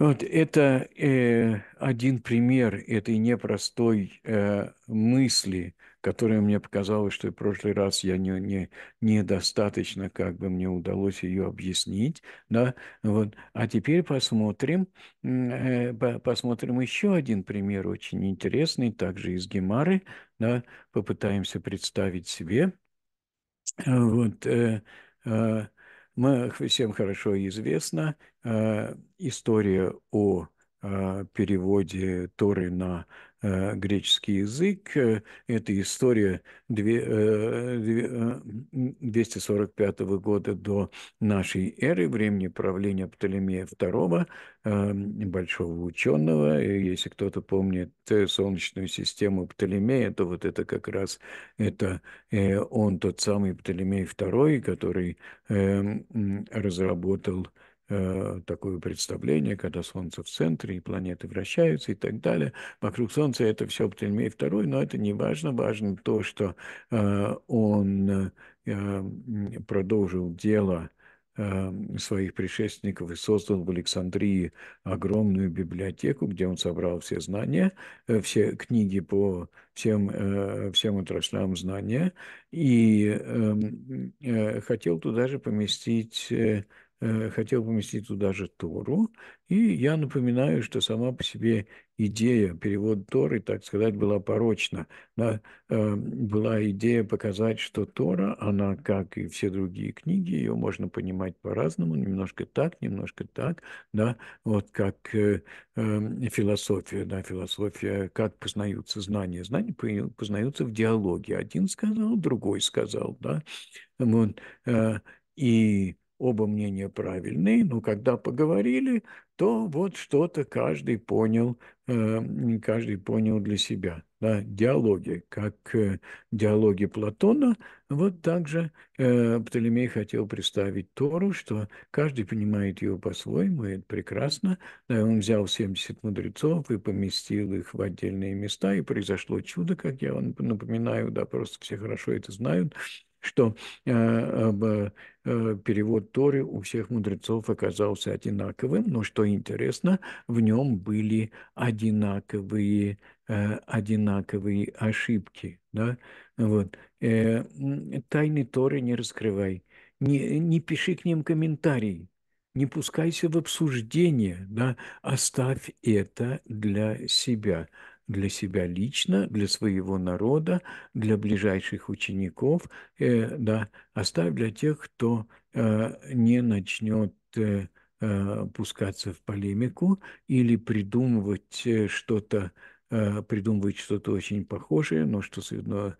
Speaker 1: вот это э, один пример этой непростой э, мысли – которая мне показалась, что в прошлый раз я не, не, недостаточно, как бы мне удалось ее объяснить, да, вот, а теперь посмотрим, э, посмотрим еще один пример, очень интересный, также из Гемары, да, попытаемся представить себе, вот, э, э, мы, всем хорошо известна э, история о а, переводе Торы на Э, греческий язык. Э, это история 245 э, года до нашей эры, времени правления Птолемея II, большого ученого. если кто-то помнит Солнечную систему Птолемея, то вот это как раз это он тот самый Птолемей II, который эм, разработал Э, такое представление, когда Солнце в центре, и планеты вращаются и так далее. Вокруг Солнца это все Птолемей II, но это не важно. Важно то, что э, он э, продолжил дело э, своих предшественников и создал в Александрии огромную библиотеку, где он собрал все знания, э, все книги по всем, всем отраслям знания, и эм, хотел туда же поместить Э, хотел поместить туда же Тору. И я напоминаю, что сама по себе идея перевода Торы, так сказать, была порочна. Да? Э, была идея показать, что Тора, она, как и все другие книги, ее можно понимать по-разному, немножко так, немножко так, да, вот как э, эм, философия, да, философия, как познаются знания. Знания познаются в диалоге. Один сказал, другой сказал, да, вот, и оба мнения правильны, но когда поговорили, то вот что-то каждый понял, эм, каждый понял для себя. Да, диалоги, как э, диалоги Платона, вот также э, Птолемей хотел представить Тору, что каждый понимает ее по-своему, и это прекрасно. Да, э, он взял 70 мудрецов и поместил их в отдельные места, и произошло чудо, как я вам напоминаю, да, просто все хорошо это знают, что э, э, э, перевод Торы у всех мудрецов оказался одинаковым, но что интересно, в нем были одинаковые, одинаковые ошибки. Да? Вот. Тайны Торы не раскрывай, не, не пиши к ним комментарии, не пускайся в обсуждение, да? оставь это для себя для себя лично, для своего народа, для ближайших учеников, э, да, оставь для тех, кто э, не начнет э, э пускаться в полемику или придумывать э, что-то э, придумывать что-то очень похожее, но что но,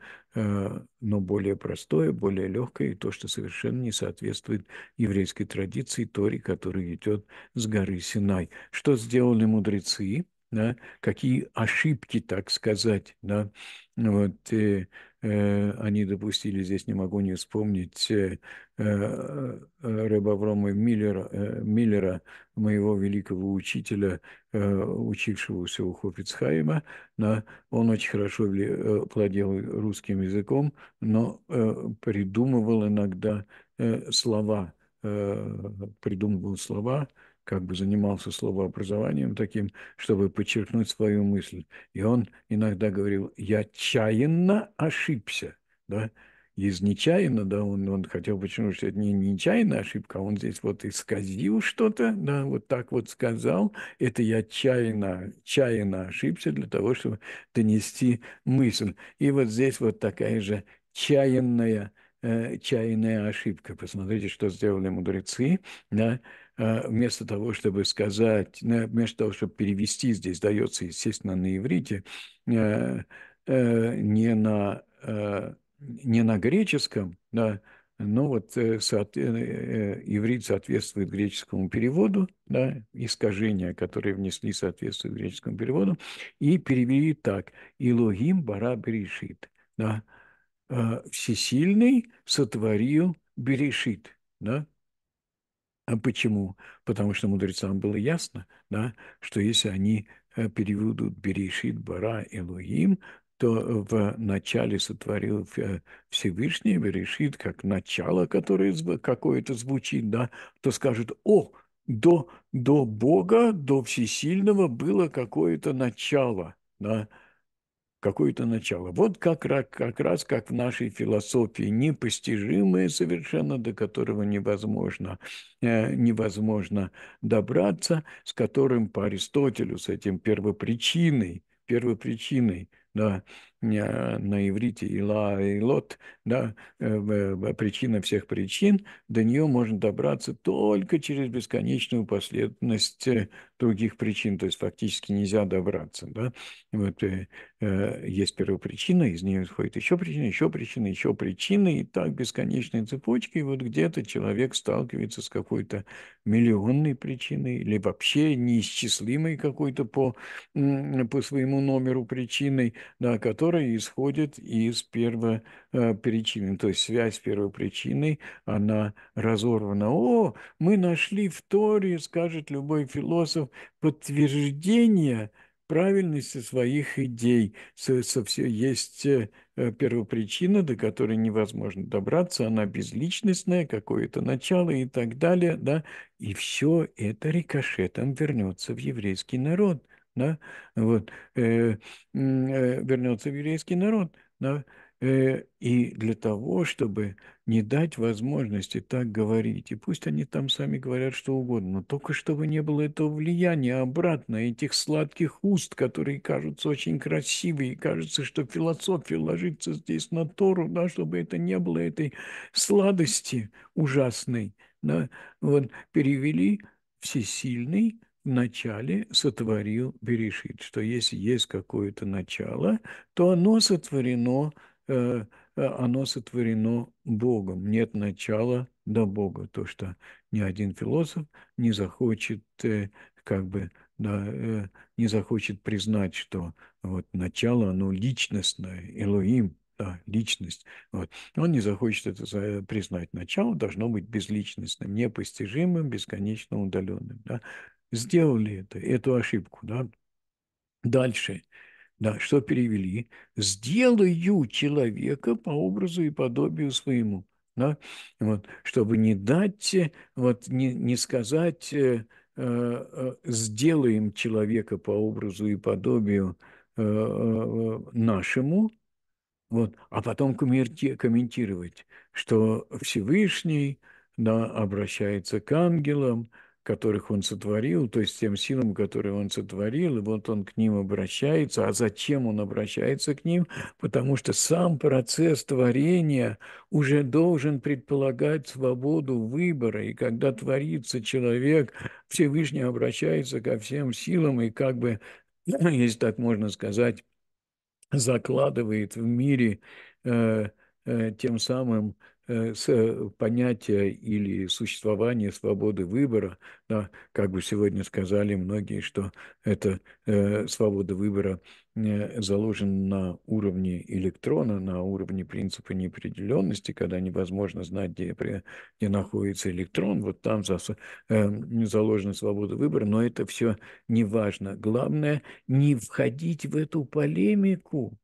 Speaker 1: но более простое, более легкое, и то, что совершенно не соответствует еврейской традиции Тори, которая идет с горы Синай. Что сделали мудрецы? да, какие ошибки, так сказать, да, вот, э, э, они допустили, здесь не могу не вспомнить, э, э, э Рыбаврома Миллера, э, Миллера, моего великого учителя, э, учившегося у Хофицхайма, да, он очень хорошо э, владел русским языком, но э, придумывал иногда э, слова, э, придумывал слова, как бы занимался словообразованием таким, чтобы подчеркнуть свою мысль. И он иногда говорил, я чаянно ошибся. Да? Из нечаянно, да, он, он хотел почему что это не нечаянная ошибка, а он здесь вот исказил что-то, да, вот так вот сказал, это я чаянно, чаянно ошибся для того, чтобы донести мысль. И вот здесь вот такая же чаянная э, чаянная ошибка. Посмотрите, что сделали мудрецы. Да? А, вместо того, чтобы сказать, вместо того, чтобы перевести, здесь дается, естественно, на иврите, э, э, не на, э, не на греческом, да, но вот иврит соответствует греческому переводу, да, искажения, которые внесли, соответствуют греческому переводу, и перевели так «Илогим бара берешит», да, «Всесильный сотворил берешит», да, а почему? Потому что мудрецам было ясно, да, что если они э, переведут Берешит, Бара, Элоим, то в начале сотворил э, Всевышний, решит, как начало, которое какое-то звучит, да, то скажет, о, до, до Бога, до Всесильного было какое-то начало, да, какое-то начало. Вот как, как раз как в нашей философии, непостижимое совершенно, до которого невозможно, э, невозможно добраться, с которым по Аристотелю, с этим первопричиной, первопричиной да, Э, на иврите Ила и Лот, да, э, причина всех причин, до нее можно добраться только через бесконечную последовательность э, других причин, то есть фактически нельзя добраться. Да? Вот, э, э, есть первопричина, из нее исходит еще причина, еще причина, еще причина, и так бесконечные цепочки и вот где-то человек сталкивается с какой-то миллионной причиной или вообще неисчислимой какой-то по, по своему номеру причиной, да, которая которые исходят из первопричины. Э, То есть связь с первопричиной, она разорвана. О, мы нашли в Торе, скажет любой философ, подтверждение правильности своих идей. Со, со все, есть э, э, первопричина, до которой невозможно добраться, она безличностная, какое-то начало и так далее. Да? И все это рикошетом вернется в еврейский народ – да, вот, э, э, вернется в еврейский народ, да, э, и для того, чтобы не дать возможности так говорить, и пусть они там сами говорят что угодно, но только чтобы не было этого влияния обратно, этих сладких уст, которые кажутся очень красивыми, и кажется, что философия ложится здесь на Тору, да, чтобы это не было этой сладости ужасной, да, вот, перевели всесильный, начале сотворил Берешит, что если есть какое-то начало, то оно сотворено, э, а, оно сотворено Богом. Нет начала до Бога. То, что ни один философ не захочет э, как бы да, э, не захочет признать, что вот начало, оно личностное, Элоим, да, личность. Вот. Он не захочет это признать. Начало должно быть безличностным, непостижимым, бесконечно удаленным. Да? сделали это, эту ошибку, да. Дальше, да, что перевели? Сделаю человека по образу и подобию своему, да, вот, чтобы не дать, э, вот, не, не сказать, э, э, э, сделаем человека по образу и подобию э, э нашему, вот, а потом комментировать, что Всевышний да, обращается к ангелам, которых он сотворил, то есть тем силам, которые он сотворил, и вот он к ним обращается. А зачем он обращается к ним? Потому что сам процесс творения уже должен предполагать свободу выбора. И когда творится человек, Всевышний обращается ко всем силам и как бы, если так можно сказать, закладывает в мире э, э, тем самым Э, с э, понятие или существование свободы выбора, да, как бы сегодня сказали многие, что эта э, свобода выбора э, заложена на уровне электрона, на уровне принципа неопределенности, когда невозможно знать, где, где находится электрон, вот там за, э, заложена свобода выбора, но это все не важно. Главное не входить в эту полемику.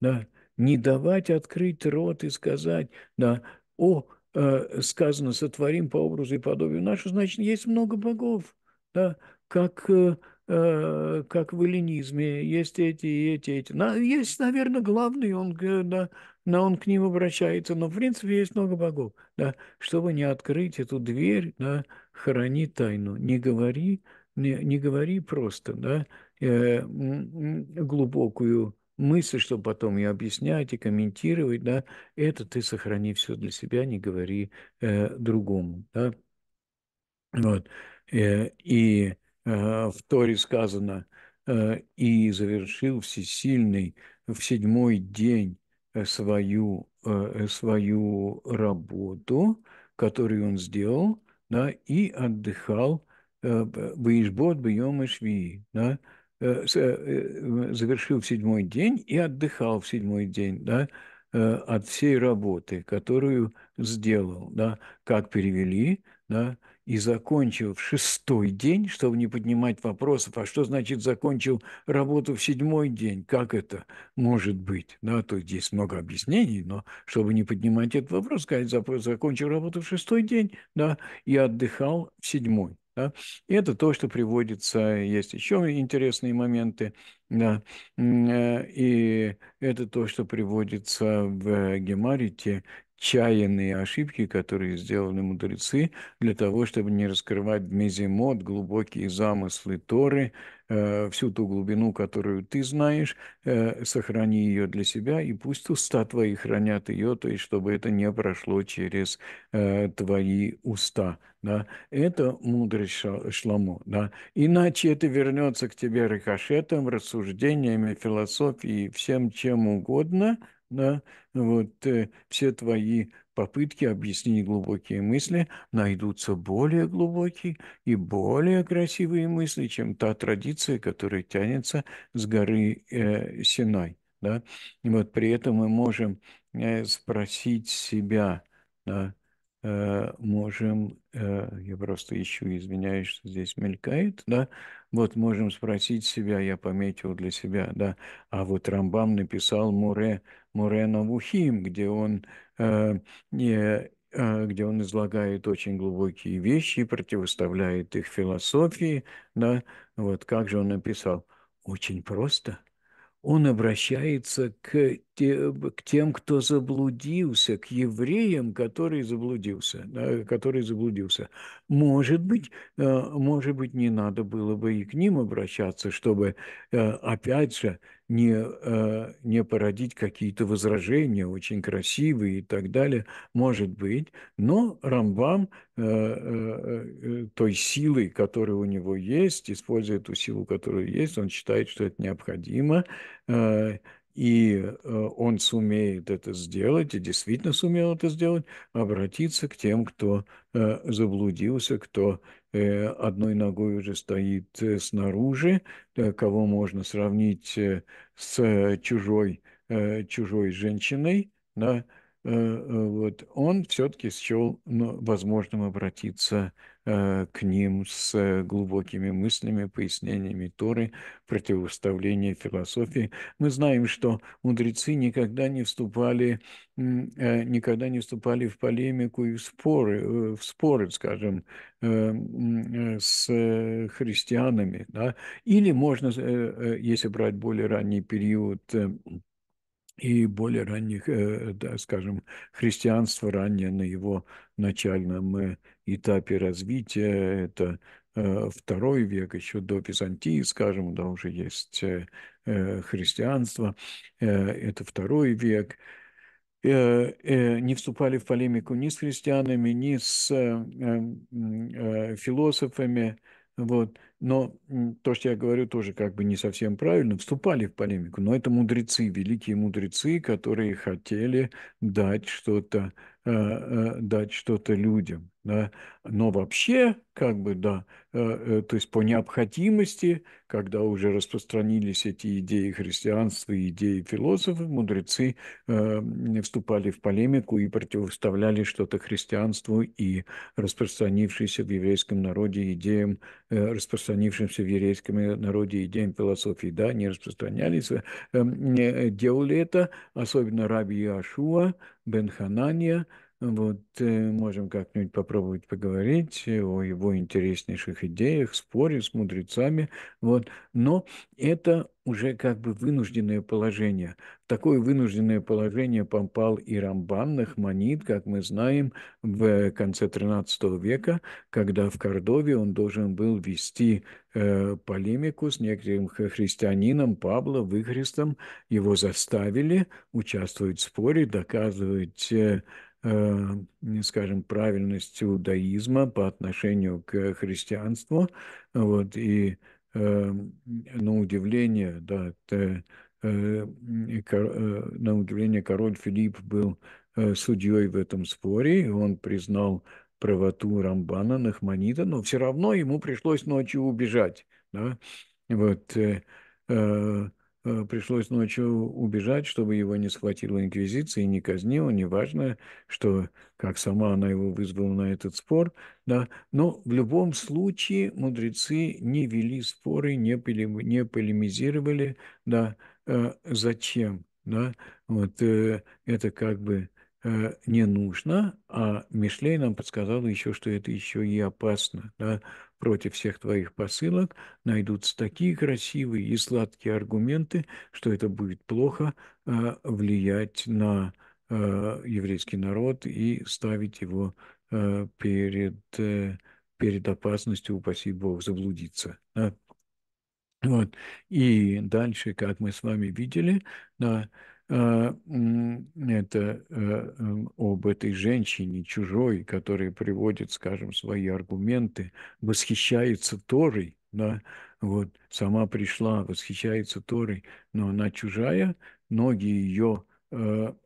Speaker 1: Да, не давать открыть рот и сказать, да, о, э, сказано, сотворим по образу и подобию нашу, значит, есть много богов, да, как, э, э, как в эллинизме, есть эти и эти, эти. На, есть, наверное, главный, он, э, да, но он к ним обращается, но, в принципе, есть много богов, да, чтобы не открыть эту дверь, да, храни тайну, не говори, не, не говори просто, да, э, глубокую мысль, чтобы потом ее объяснять и комментировать, да, это ты сохрани все для себя, не говори э, другому, да. Вот. Э, и э, в Торе сказано, э, и завершил всесильный в седьмой день э, свою, э, свою работу, которую он сделал, да, и отдыхал Бейшбот э, Бьем и Шви, да, Э, э, завершил седьмой день и отдыхал в седьмой день, да, э, от всей работы, которую сделал, да, как перевели, да, и закончил в шестой день, чтобы не поднимать вопросов, а что значит закончил работу в седьмой день, как это может быть, да, то есть здесь много объяснений, но чтобы не поднимать этот вопрос, сказать, закончил работу в шестой день, да, и отдыхал в седьмой. Да? И это то, что приводится, есть еще интересные моменты, да? Э, и это то, что приводится в Гемарите, чаянные ошибки, которые сделали мудрецы для того, чтобы не раскрывать мезимот, глубокие замыслы Торы, Э, всю ту глубину, которую ты знаешь, э, сохрани ее для себя, и пусть уста твои хранят ее, то есть чтобы это не прошло через э, твои уста. Да? Это мудрость шламу. Да? Иначе это вернется к тебе рикошетом, рассуждениями, философией, всем чем угодно, да? вот, все твои попытки объяснить глубокие мысли найдутся более глубокие и более красивые мысли, чем та традиция, которая тянется с горы э, Синай. Да? И вот при этом мы можем э, спросить себя, да, э, можем, э, я просто ищу, извиняюсь, что здесь мелькает, да, вот можем спросить себя, я пометил для себя, да, а вот Рамбам написал Муре Морено Вухим, где он, э, э, где он излагает очень глубокие вещи, противоставляет их философии. Да? Вот как же он написал? Очень просто. Он обращается к, те, к тем, кто заблудился, к евреям, которые заблудился, да, которые заблудился. Может быть, э, может быть, не надо было бы и к ним обращаться, чтобы, э, опять же, не, э, не породить какие-то возражения, очень красивые и так далее, может быть, но Рамбам э, э, той силой, которая у него есть, используя ту силу, которая есть, он считает, что это необходимо, и э, он сумеет это сделать, и действительно сумел это сделать, обратиться к тем, кто э, заблудился, кто э, одной ногой уже стоит снаружи, кого можно сравнить с чужой, чужой женщиной, да, Э, э, вот, он все-таки счел ну, возможным обратиться э, к ним с глубокими мыслями, пояснениями Торы, противоставления философии. Мы знаем, что мудрецы никогда не вступали, никогда не вступали в полемику и в споры, в споры скажем, с христианами. Да? Или можно, если брать более ранний период и более ранних, э, да, скажем, христианство ранее на его начальном э, этапе развития, это э, второй век, еще до Византии, скажем, да, уже есть христианство, это второй век, не вступали в полемику ни с христианами, ни с философами, вот, но то, что я говорю, тоже как бы не совсем правильно, вступали в полемику, но это мудрецы, великие мудрецы, которые хотели дать что-то э, э, дать что-то людям. Да? Но вообще, как бы, да, э, то есть по необходимости, когда уже распространились эти идеи христианства идеи философов, мудрецы вступали в полемику и противоставляли что-то христианству и распространившейся в еврейском народе идеям распространения распространившимся в еврейском народе идеям философии. Да, не распространялись, эм, э, делали это, особенно раби Иошуа, Бен Ханания – вот, э, можем как-нибудь попробовать поговорить о его интереснейших идеях, споре с мудрецами. Вот. Но это уже как бы вынужденное положение. В такое вынужденное положение попал и Рамбан Нахманид, как мы знаем, в конце XIII века, когда в Кордове он должен был вести э, полемику с некоторым христианином Пабло Выхристом. Его заставили участвовать в споре, доказывать... Э, Э, скажем, правильность иудаизма по отношению к христианству. Вот, и э, на удивление, да, э, на удивление король Филипп был судьей в этом споре, и он признал правоту Рамбана, Нахманида, но все равно ему пришлось ночью убежать. Да? Вот, Э, пришлось ночью убежать, чтобы его не схватила инквизиция и не казнила, неважно, что, как сама она его вызвала на этот спор, да, но в любом случае мудрецы не вели споры, не, полем, не полемизировали, да, э, зачем, да, вот э, это как бы не нужно, а Мишлей нам подсказал еще, что это еще и опасно, да, против всех твоих посылок найдутся такие красивые и сладкие аргументы, что это будет плохо э, влиять на э, еврейский народ и ставить его э, перед, перед опасностью, упаси Бог, заблудиться. Да? Вот. И дальше, как мы с вами видели, да, а, это а, об этой женщине чужой, которая приводит, скажем, свои аргументы, восхищается Торой, да, вот сама пришла, восхищается Торой, но она чужая, ноги ее а,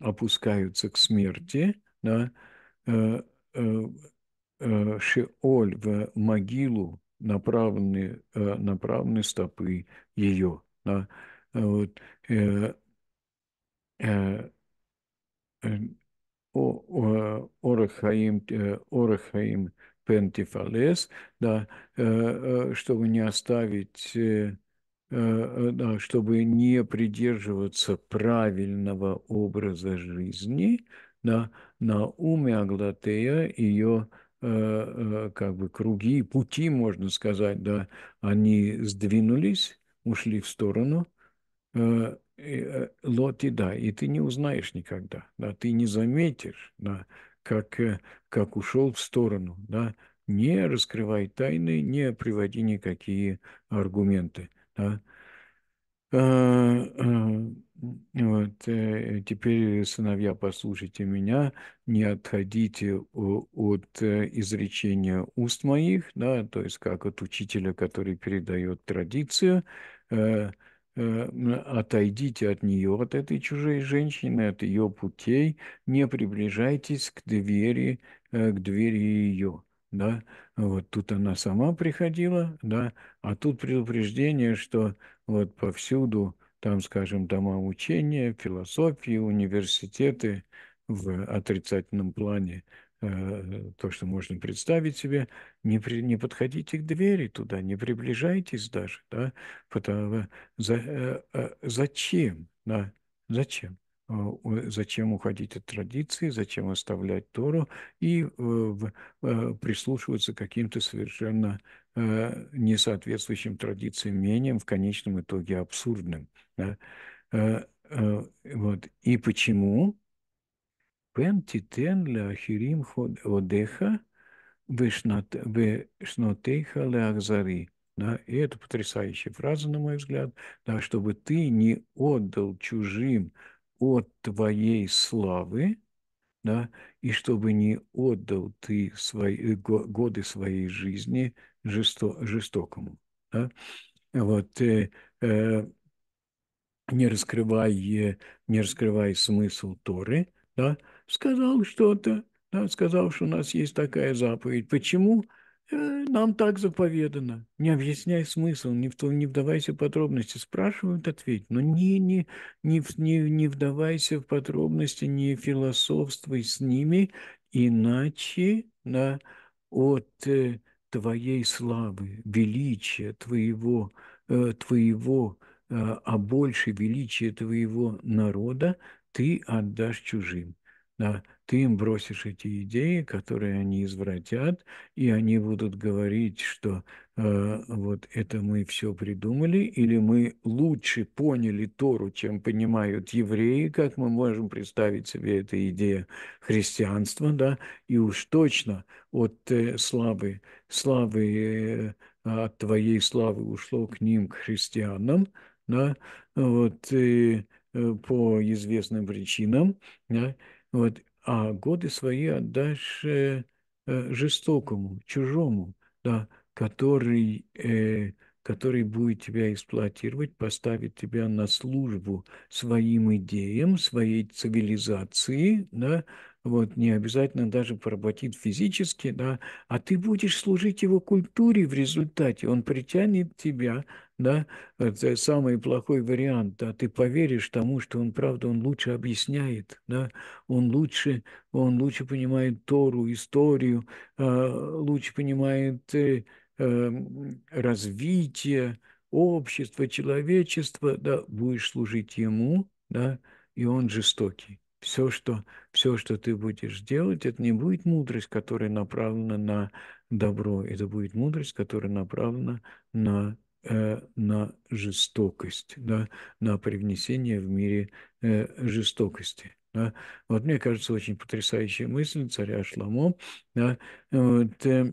Speaker 1: опускаются к смерти, да, э, Шеоль в могилу направлены, направлены стопы ее. Да, вот, э, Э, эм, Орахаим, э, Орахаим Пентифалес, да, э, чтобы не оставить, да, чтобы не придерживаться правильного образа жизни, да, на уме Аглатея ее как бы круги, пути, можно сказать, да, они сдвинулись, ушли в сторону, Э, лоти, да, и ты не узнаешь никогда, да, ты не заметишь, да, как, э, как ушел в сторону, да, не раскрывай тайны, не приводи никакие аргументы, да. А, а, вот, э, теперь, сыновья, послушайте меня, не отходите от изречения уст моих, да, то есть как от учителя, который передает традицию, Э, отойдите от нее, от этой чужой женщины, от ее путей, не приближайтесь к двери, э, к двери ее. Да, вот тут она сама приходила, да, а тут предупреждение, что вот повсюду, там, скажем, дома учения, философии, университеты в отрицательном плане – Э, то, что можно представить себе, не, при, не подходите к двери туда, не приближайтесь даже, да, потому, за, э, э, зачем, да, зачем? зачем уходить от традиции, зачем оставлять Тору и прислушиваться к каким-то совершенно несоответствующим традициям, мнениям, в конечном итоге абсурдным. Да? Вот. И почему? פן תיתן לאחרים одеха вешнотейха леахзари. Да, и это потрясающая фраза, на мой взгляд, да, чтобы ты не отдал чужим от твоей славы, да, и чтобы не отдал ты свои, годы своей жизни жесто, жестокому. Да? Вот, э, э, не, раскрывая, не раскрывая смысл Торы, да, сказал что-то, да, сказал, что у нас есть такая заповедь. Почему? Нам так заповедано. Не объясняй смысл, не, в, не вдавайся в подробности. Спрашивают, ответь. Но не, не, не, не, не вдавайся в подробности, не философствуй с ними, иначе да, от э, твоей славы, величия твоего, э, твоего э, а больше величия твоего народа ты отдашь чужим. Да, ты им бросишь эти идеи, которые они извратят, и они будут говорить, что э, вот это мы все придумали, или мы лучше поняли Тору, чем понимают евреи, как мы можем представить себе эту идею христианства, да, и уж точно от э, славы, славы э, от твоей славы ушло к ним, к христианам, да, вот э, э по известным причинам, да, вот, а годы свои отдашь э, э, жестокому, чужому, да, который, э, который будет тебя эксплуатировать, поставит тебя на службу своим идеям, своей цивилизации, да, вот, не обязательно даже поработит физически, да, а ты будешь служить его культуре в результате, он притянет тебя, да, это самый плохой вариант, да, ты поверишь тому, что он, правда, он лучше объясняет, да, он лучше, он лучше понимает Тору, историю, а, лучше понимает э, эм, развитие общества, человечества, да, будешь служить ему, да, и он жестокий все, что, все, что ты будешь делать, это не будет мудрость, которая направлена на добро, это будет мудрость, которая направлена на э, на жестокость, да, на привнесение в мире э, жестокости. Да. Вот мне кажется, очень потрясающая мысль царя Шламо. Да, вот, э, э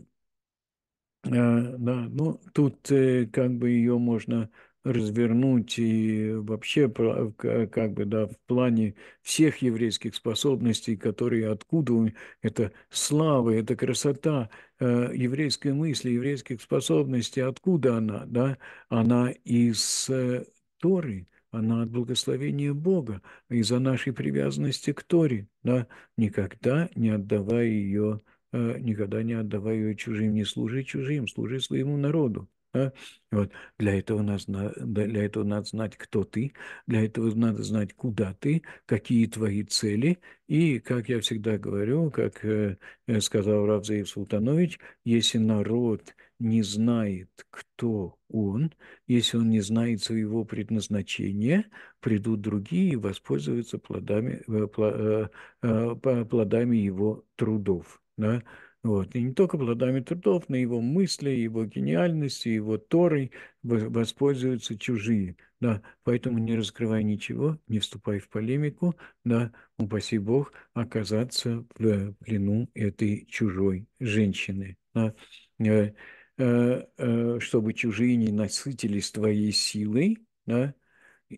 Speaker 1: да, ну, тут э, как бы ее можно развернуть и вообще как бы да в плане всех еврейских способностей, которые откуда это слава, это красота э, еврейской мысли, еврейских способностей, откуда она, да? Она из э, Торы, она от благословения Бога, из-за нашей привязанности к Торе, да? Никогда не отдавай ее, э, никогда не отдавай ее чужим, не служи чужим, служи своему народу. Вот. Для, этого надо, для этого надо знать, кто ты, для этого надо знать, куда ты, какие твои цели. И, как я всегда говорю, как э, э, сказал Равзаев Султанович, если народ не знает, кто он, если он не знает своего предназначения, придут другие и воспользуются плодами, э, плодами его трудов. Да? Вот. И не только плодами трудов, но его мысли, его гениальности, его торой воспользуются чужие. Да. Поэтому не раскрывай ничего, не вступай в полемику, да, упаси Бог оказаться в э, плену этой чужой женщины. Да э, э, чтобы чужие не насытились твоей силой, да,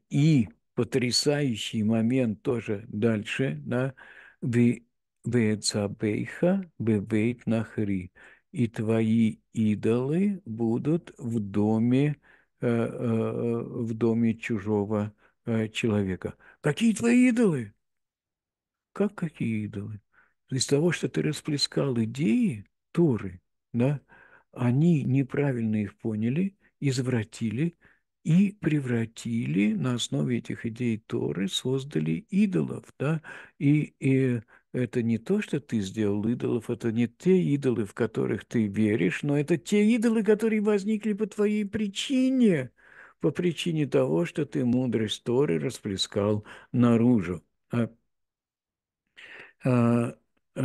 Speaker 1: и потрясающий момент тоже дальше, да, вы Вецабейха бевейт нахри. И твои идолы будут в доме, э, э, в доме чужого э, человека. Какие твои идолы? Как какие идолы? Из того, что ты расплескал идеи Торы, да, они неправильно их поняли, извратили и превратили на основе этих идей Торы, создали идолов, да, и, и это не то, что ты сделал идолов, это не те идолы, в которых ты веришь, но это те идолы, которые возникли по твоей причине, по причине того, что ты мудрость Торы расплескал наружу. А, а, а,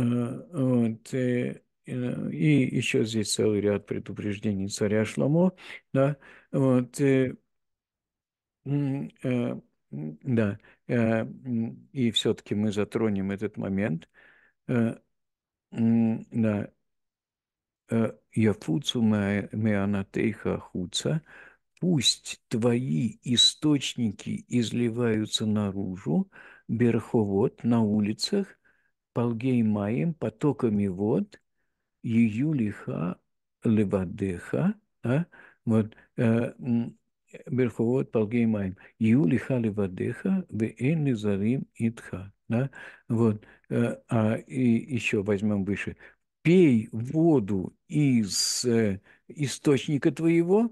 Speaker 1: вот, и, э, э, и еще здесь целый ряд предупреждений царя Шламо, да, вот, и, э, и, да, э, и все-таки мы затронем этот момент. Э, да, э, Яфуцу меанатейха хуца, пусть твои источники изливаются наружу, берховод на улицах, полгей маем, потоками вод, июлиха левадеха, а? вот, ברחובות פלגי מים. יהיו לך לבדיך ואין לזרים איתך. Да? Вот. Э, а, и еще возьмем выше. Пей воду из э, источника твоего,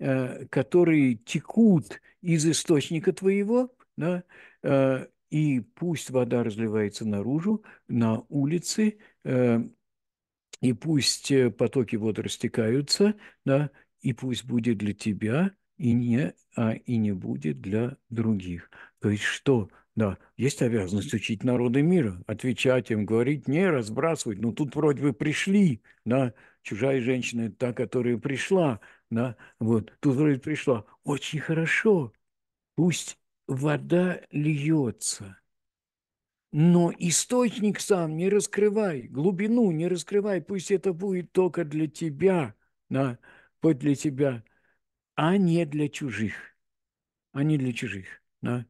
Speaker 1: э, которые текут из источника твоего, да, и пусть вода разливается наружу, на улице, и пусть потоки воды растекаются, да, и пусть будет для тебя и не, а, и не будет для других. То есть что? Да, есть обязанность учить народы мира, отвечать им, говорить, не разбрасывать. Но ну тут вроде бы пришли, да, чужая женщина – та, которая пришла, да, вот, тут вроде пришла. Очень хорошо, пусть вода льется, но источник сам не раскрывай, глубину не раскрывай, пусть это будет только для тебя, да, будет для тебя – а не для чужих. А не для чужих. Да?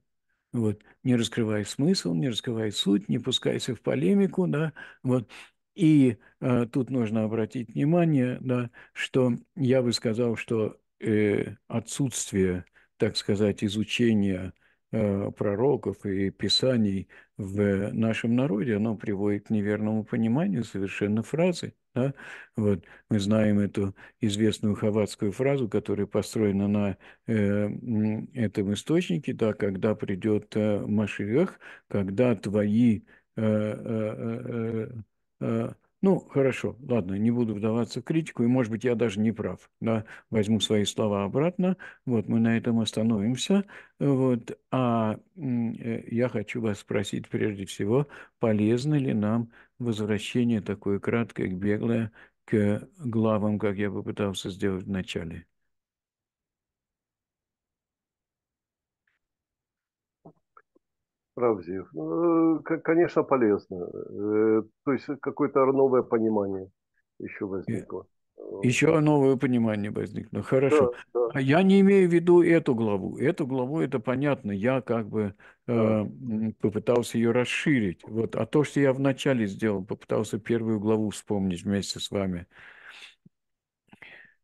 Speaker 1: Вот. Не раскрывая смысл, не раскрывая суть, не пускайся в полемику. Да? Вот. И э, тут нужно обратить внимание, да, что я бы сказал, что э, отсутствие, так сказать, изучения э, пророков и писаний в нашем народе, оно приводит к неверному пониманию совершенно фразы. Да? Вот. Мы знаем эту известную хаватскую фразу, которая построена на э, этом источнике, да, когда придет э, Машиях, когда твои... Э э, э, э, э, ну, хорошо, ладно, не буду вдаваться в критику, и, может быть, я даже не прав. Да? Возьму свои слова обратно, вот мы на этом остановимся. Вот. А э, я хочу вас спросить прежде всего, полезно ли нам возвращение такое краткое, беглое к главам, как я попытался сделать в начале. Правдив. Ну, конечно, полезно. Э, то есть какое-то новое понимание еще э, возникло. Еще э, новое понимание возникло. Хорошо. Да, да. А я не имею в виду эту главу. Эту главу это понятно. Я как бы э, попытался ее расширить. Вот. А то, что я вначале сделал, попытался первую главу вспомнить вместе с вами.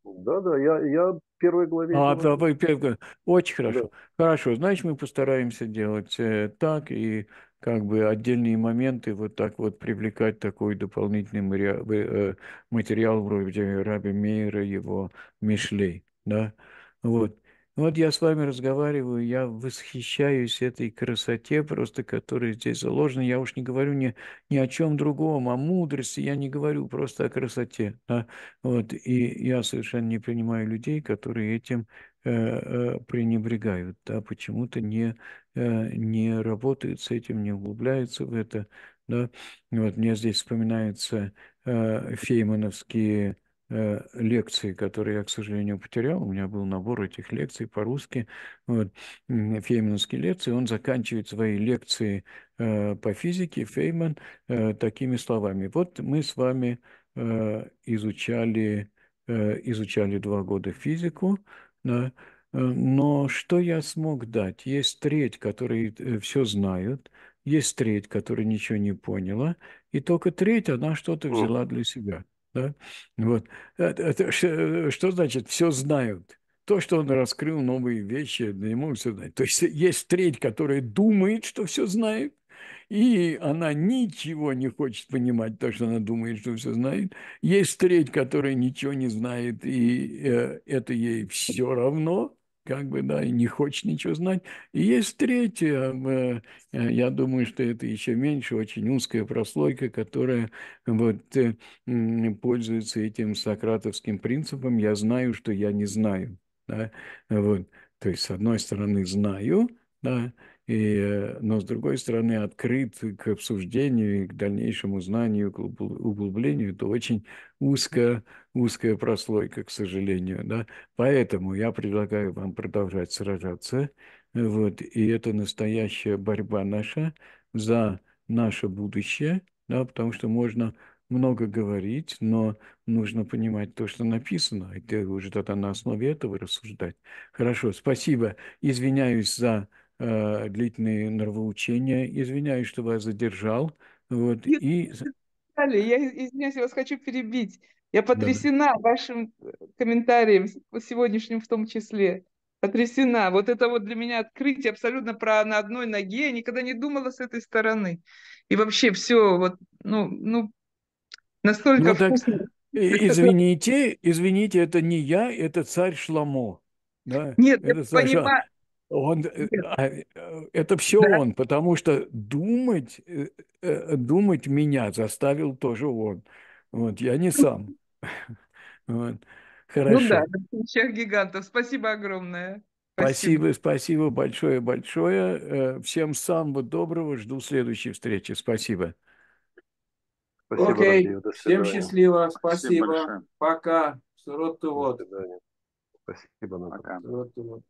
Speaker 1: Да, да, я, я первой главе. А, да, вы первой. Очень хорошо. Да. Хорошо, значит, мы постараемся делать э, так и как бы отдельные моменты вот так вот привлекать такой дополнительный э, материал вроде Раби Мейра, его Мишлей, да. Вот. Ну, вот я с вами разговариваю, я восхищаюсь этой красоте просто, которая здесь заложена. Я уж не говорю ни, ни о чем другом, о мудрости, я не говорю просто о красоте. Да? Вот, и я совершенно не принимаю людей, которые этим э, э, пренебрегают, да, почему-то не, э, не работают с этим, не углубляются в это. Да. Вот мне здесь вспоминаются феймановские Э, лекции, которые я, к сожалению, потерял. У меня был набор этих лекций по-русски. Вот, феймановские лекции. Он заканчивает свои лекции э, по физике, Фейман, э, такими словами. Вот мы с вами изучали, изучали два года физику, да, но что я смог дать? Есть треть, которые все знают, есть треть, которая ничего не поняла, и только треть, она что-то взяла для себя. Да? Вот. Э, э, это, что, э, что значит «все знают»? То, что он раскрыл новые вещи, не могут все знать. То есть есть треть, которая думает, что все знает, и она ничего не хочет понимать, потому что она думает, что все знает. Есть треть, которая ничего не знает, и э, это ей все равно как бы, да, и не хочет ничего знать. И есть третья, э, э, я думаю, что это еще меньше, очень узкая прослойка, которая вот э, пользуется этим сократовским принципом «я знаю, что я не знаю». Да? Вот. То есть, с одной стороны, знаю, да, и, э, но, с другой стороны, открыт к обсуждению и к дальнейшему знанию, к углублению, это очень узкая, узкая прослойка, к сожалению. Да? Поэтому я предлагаю вам продолжать сражаться. Вот, и это настоящая борьба наша за наше будущее, да, потому что можно много говорить, но нужно понимать то, что написано, и уже тогда на основе этого рассуждать. Хорошо, спасибо. Извиняюсь за э, длительные норвоучения. Извиняюсь, что вас задержал. Вот, я, и... я извиняюсь, я вас хочу перебить. Я потрясена да. вашим э, комментарием, сегодняшним в том числе. Потрясена. Вот это вот для меня открытие абсолютно про на одной ноге. Я никогда не думала с этой стороны. И вообще все вот, ну, ну настолько ну, Так, извините, извините, это не я, это царь Шламо. Да? Нет, это я понимаю. Он, э, а, э, э, это все да. он, потому что думать, думать меня заставил тоже он. Вот, я не ну сам. Вот. Хорошо. Ну да, всех гигантов. Спасибо огромное. Спасибо, спасибо большое-большое. Всем самого доброго. Жду следующей встречи. Спасибо. Спасибо, Окей. Всем счастливо. Спасибо. спасибо Пока. Сурот вот. Спасибо. Пока.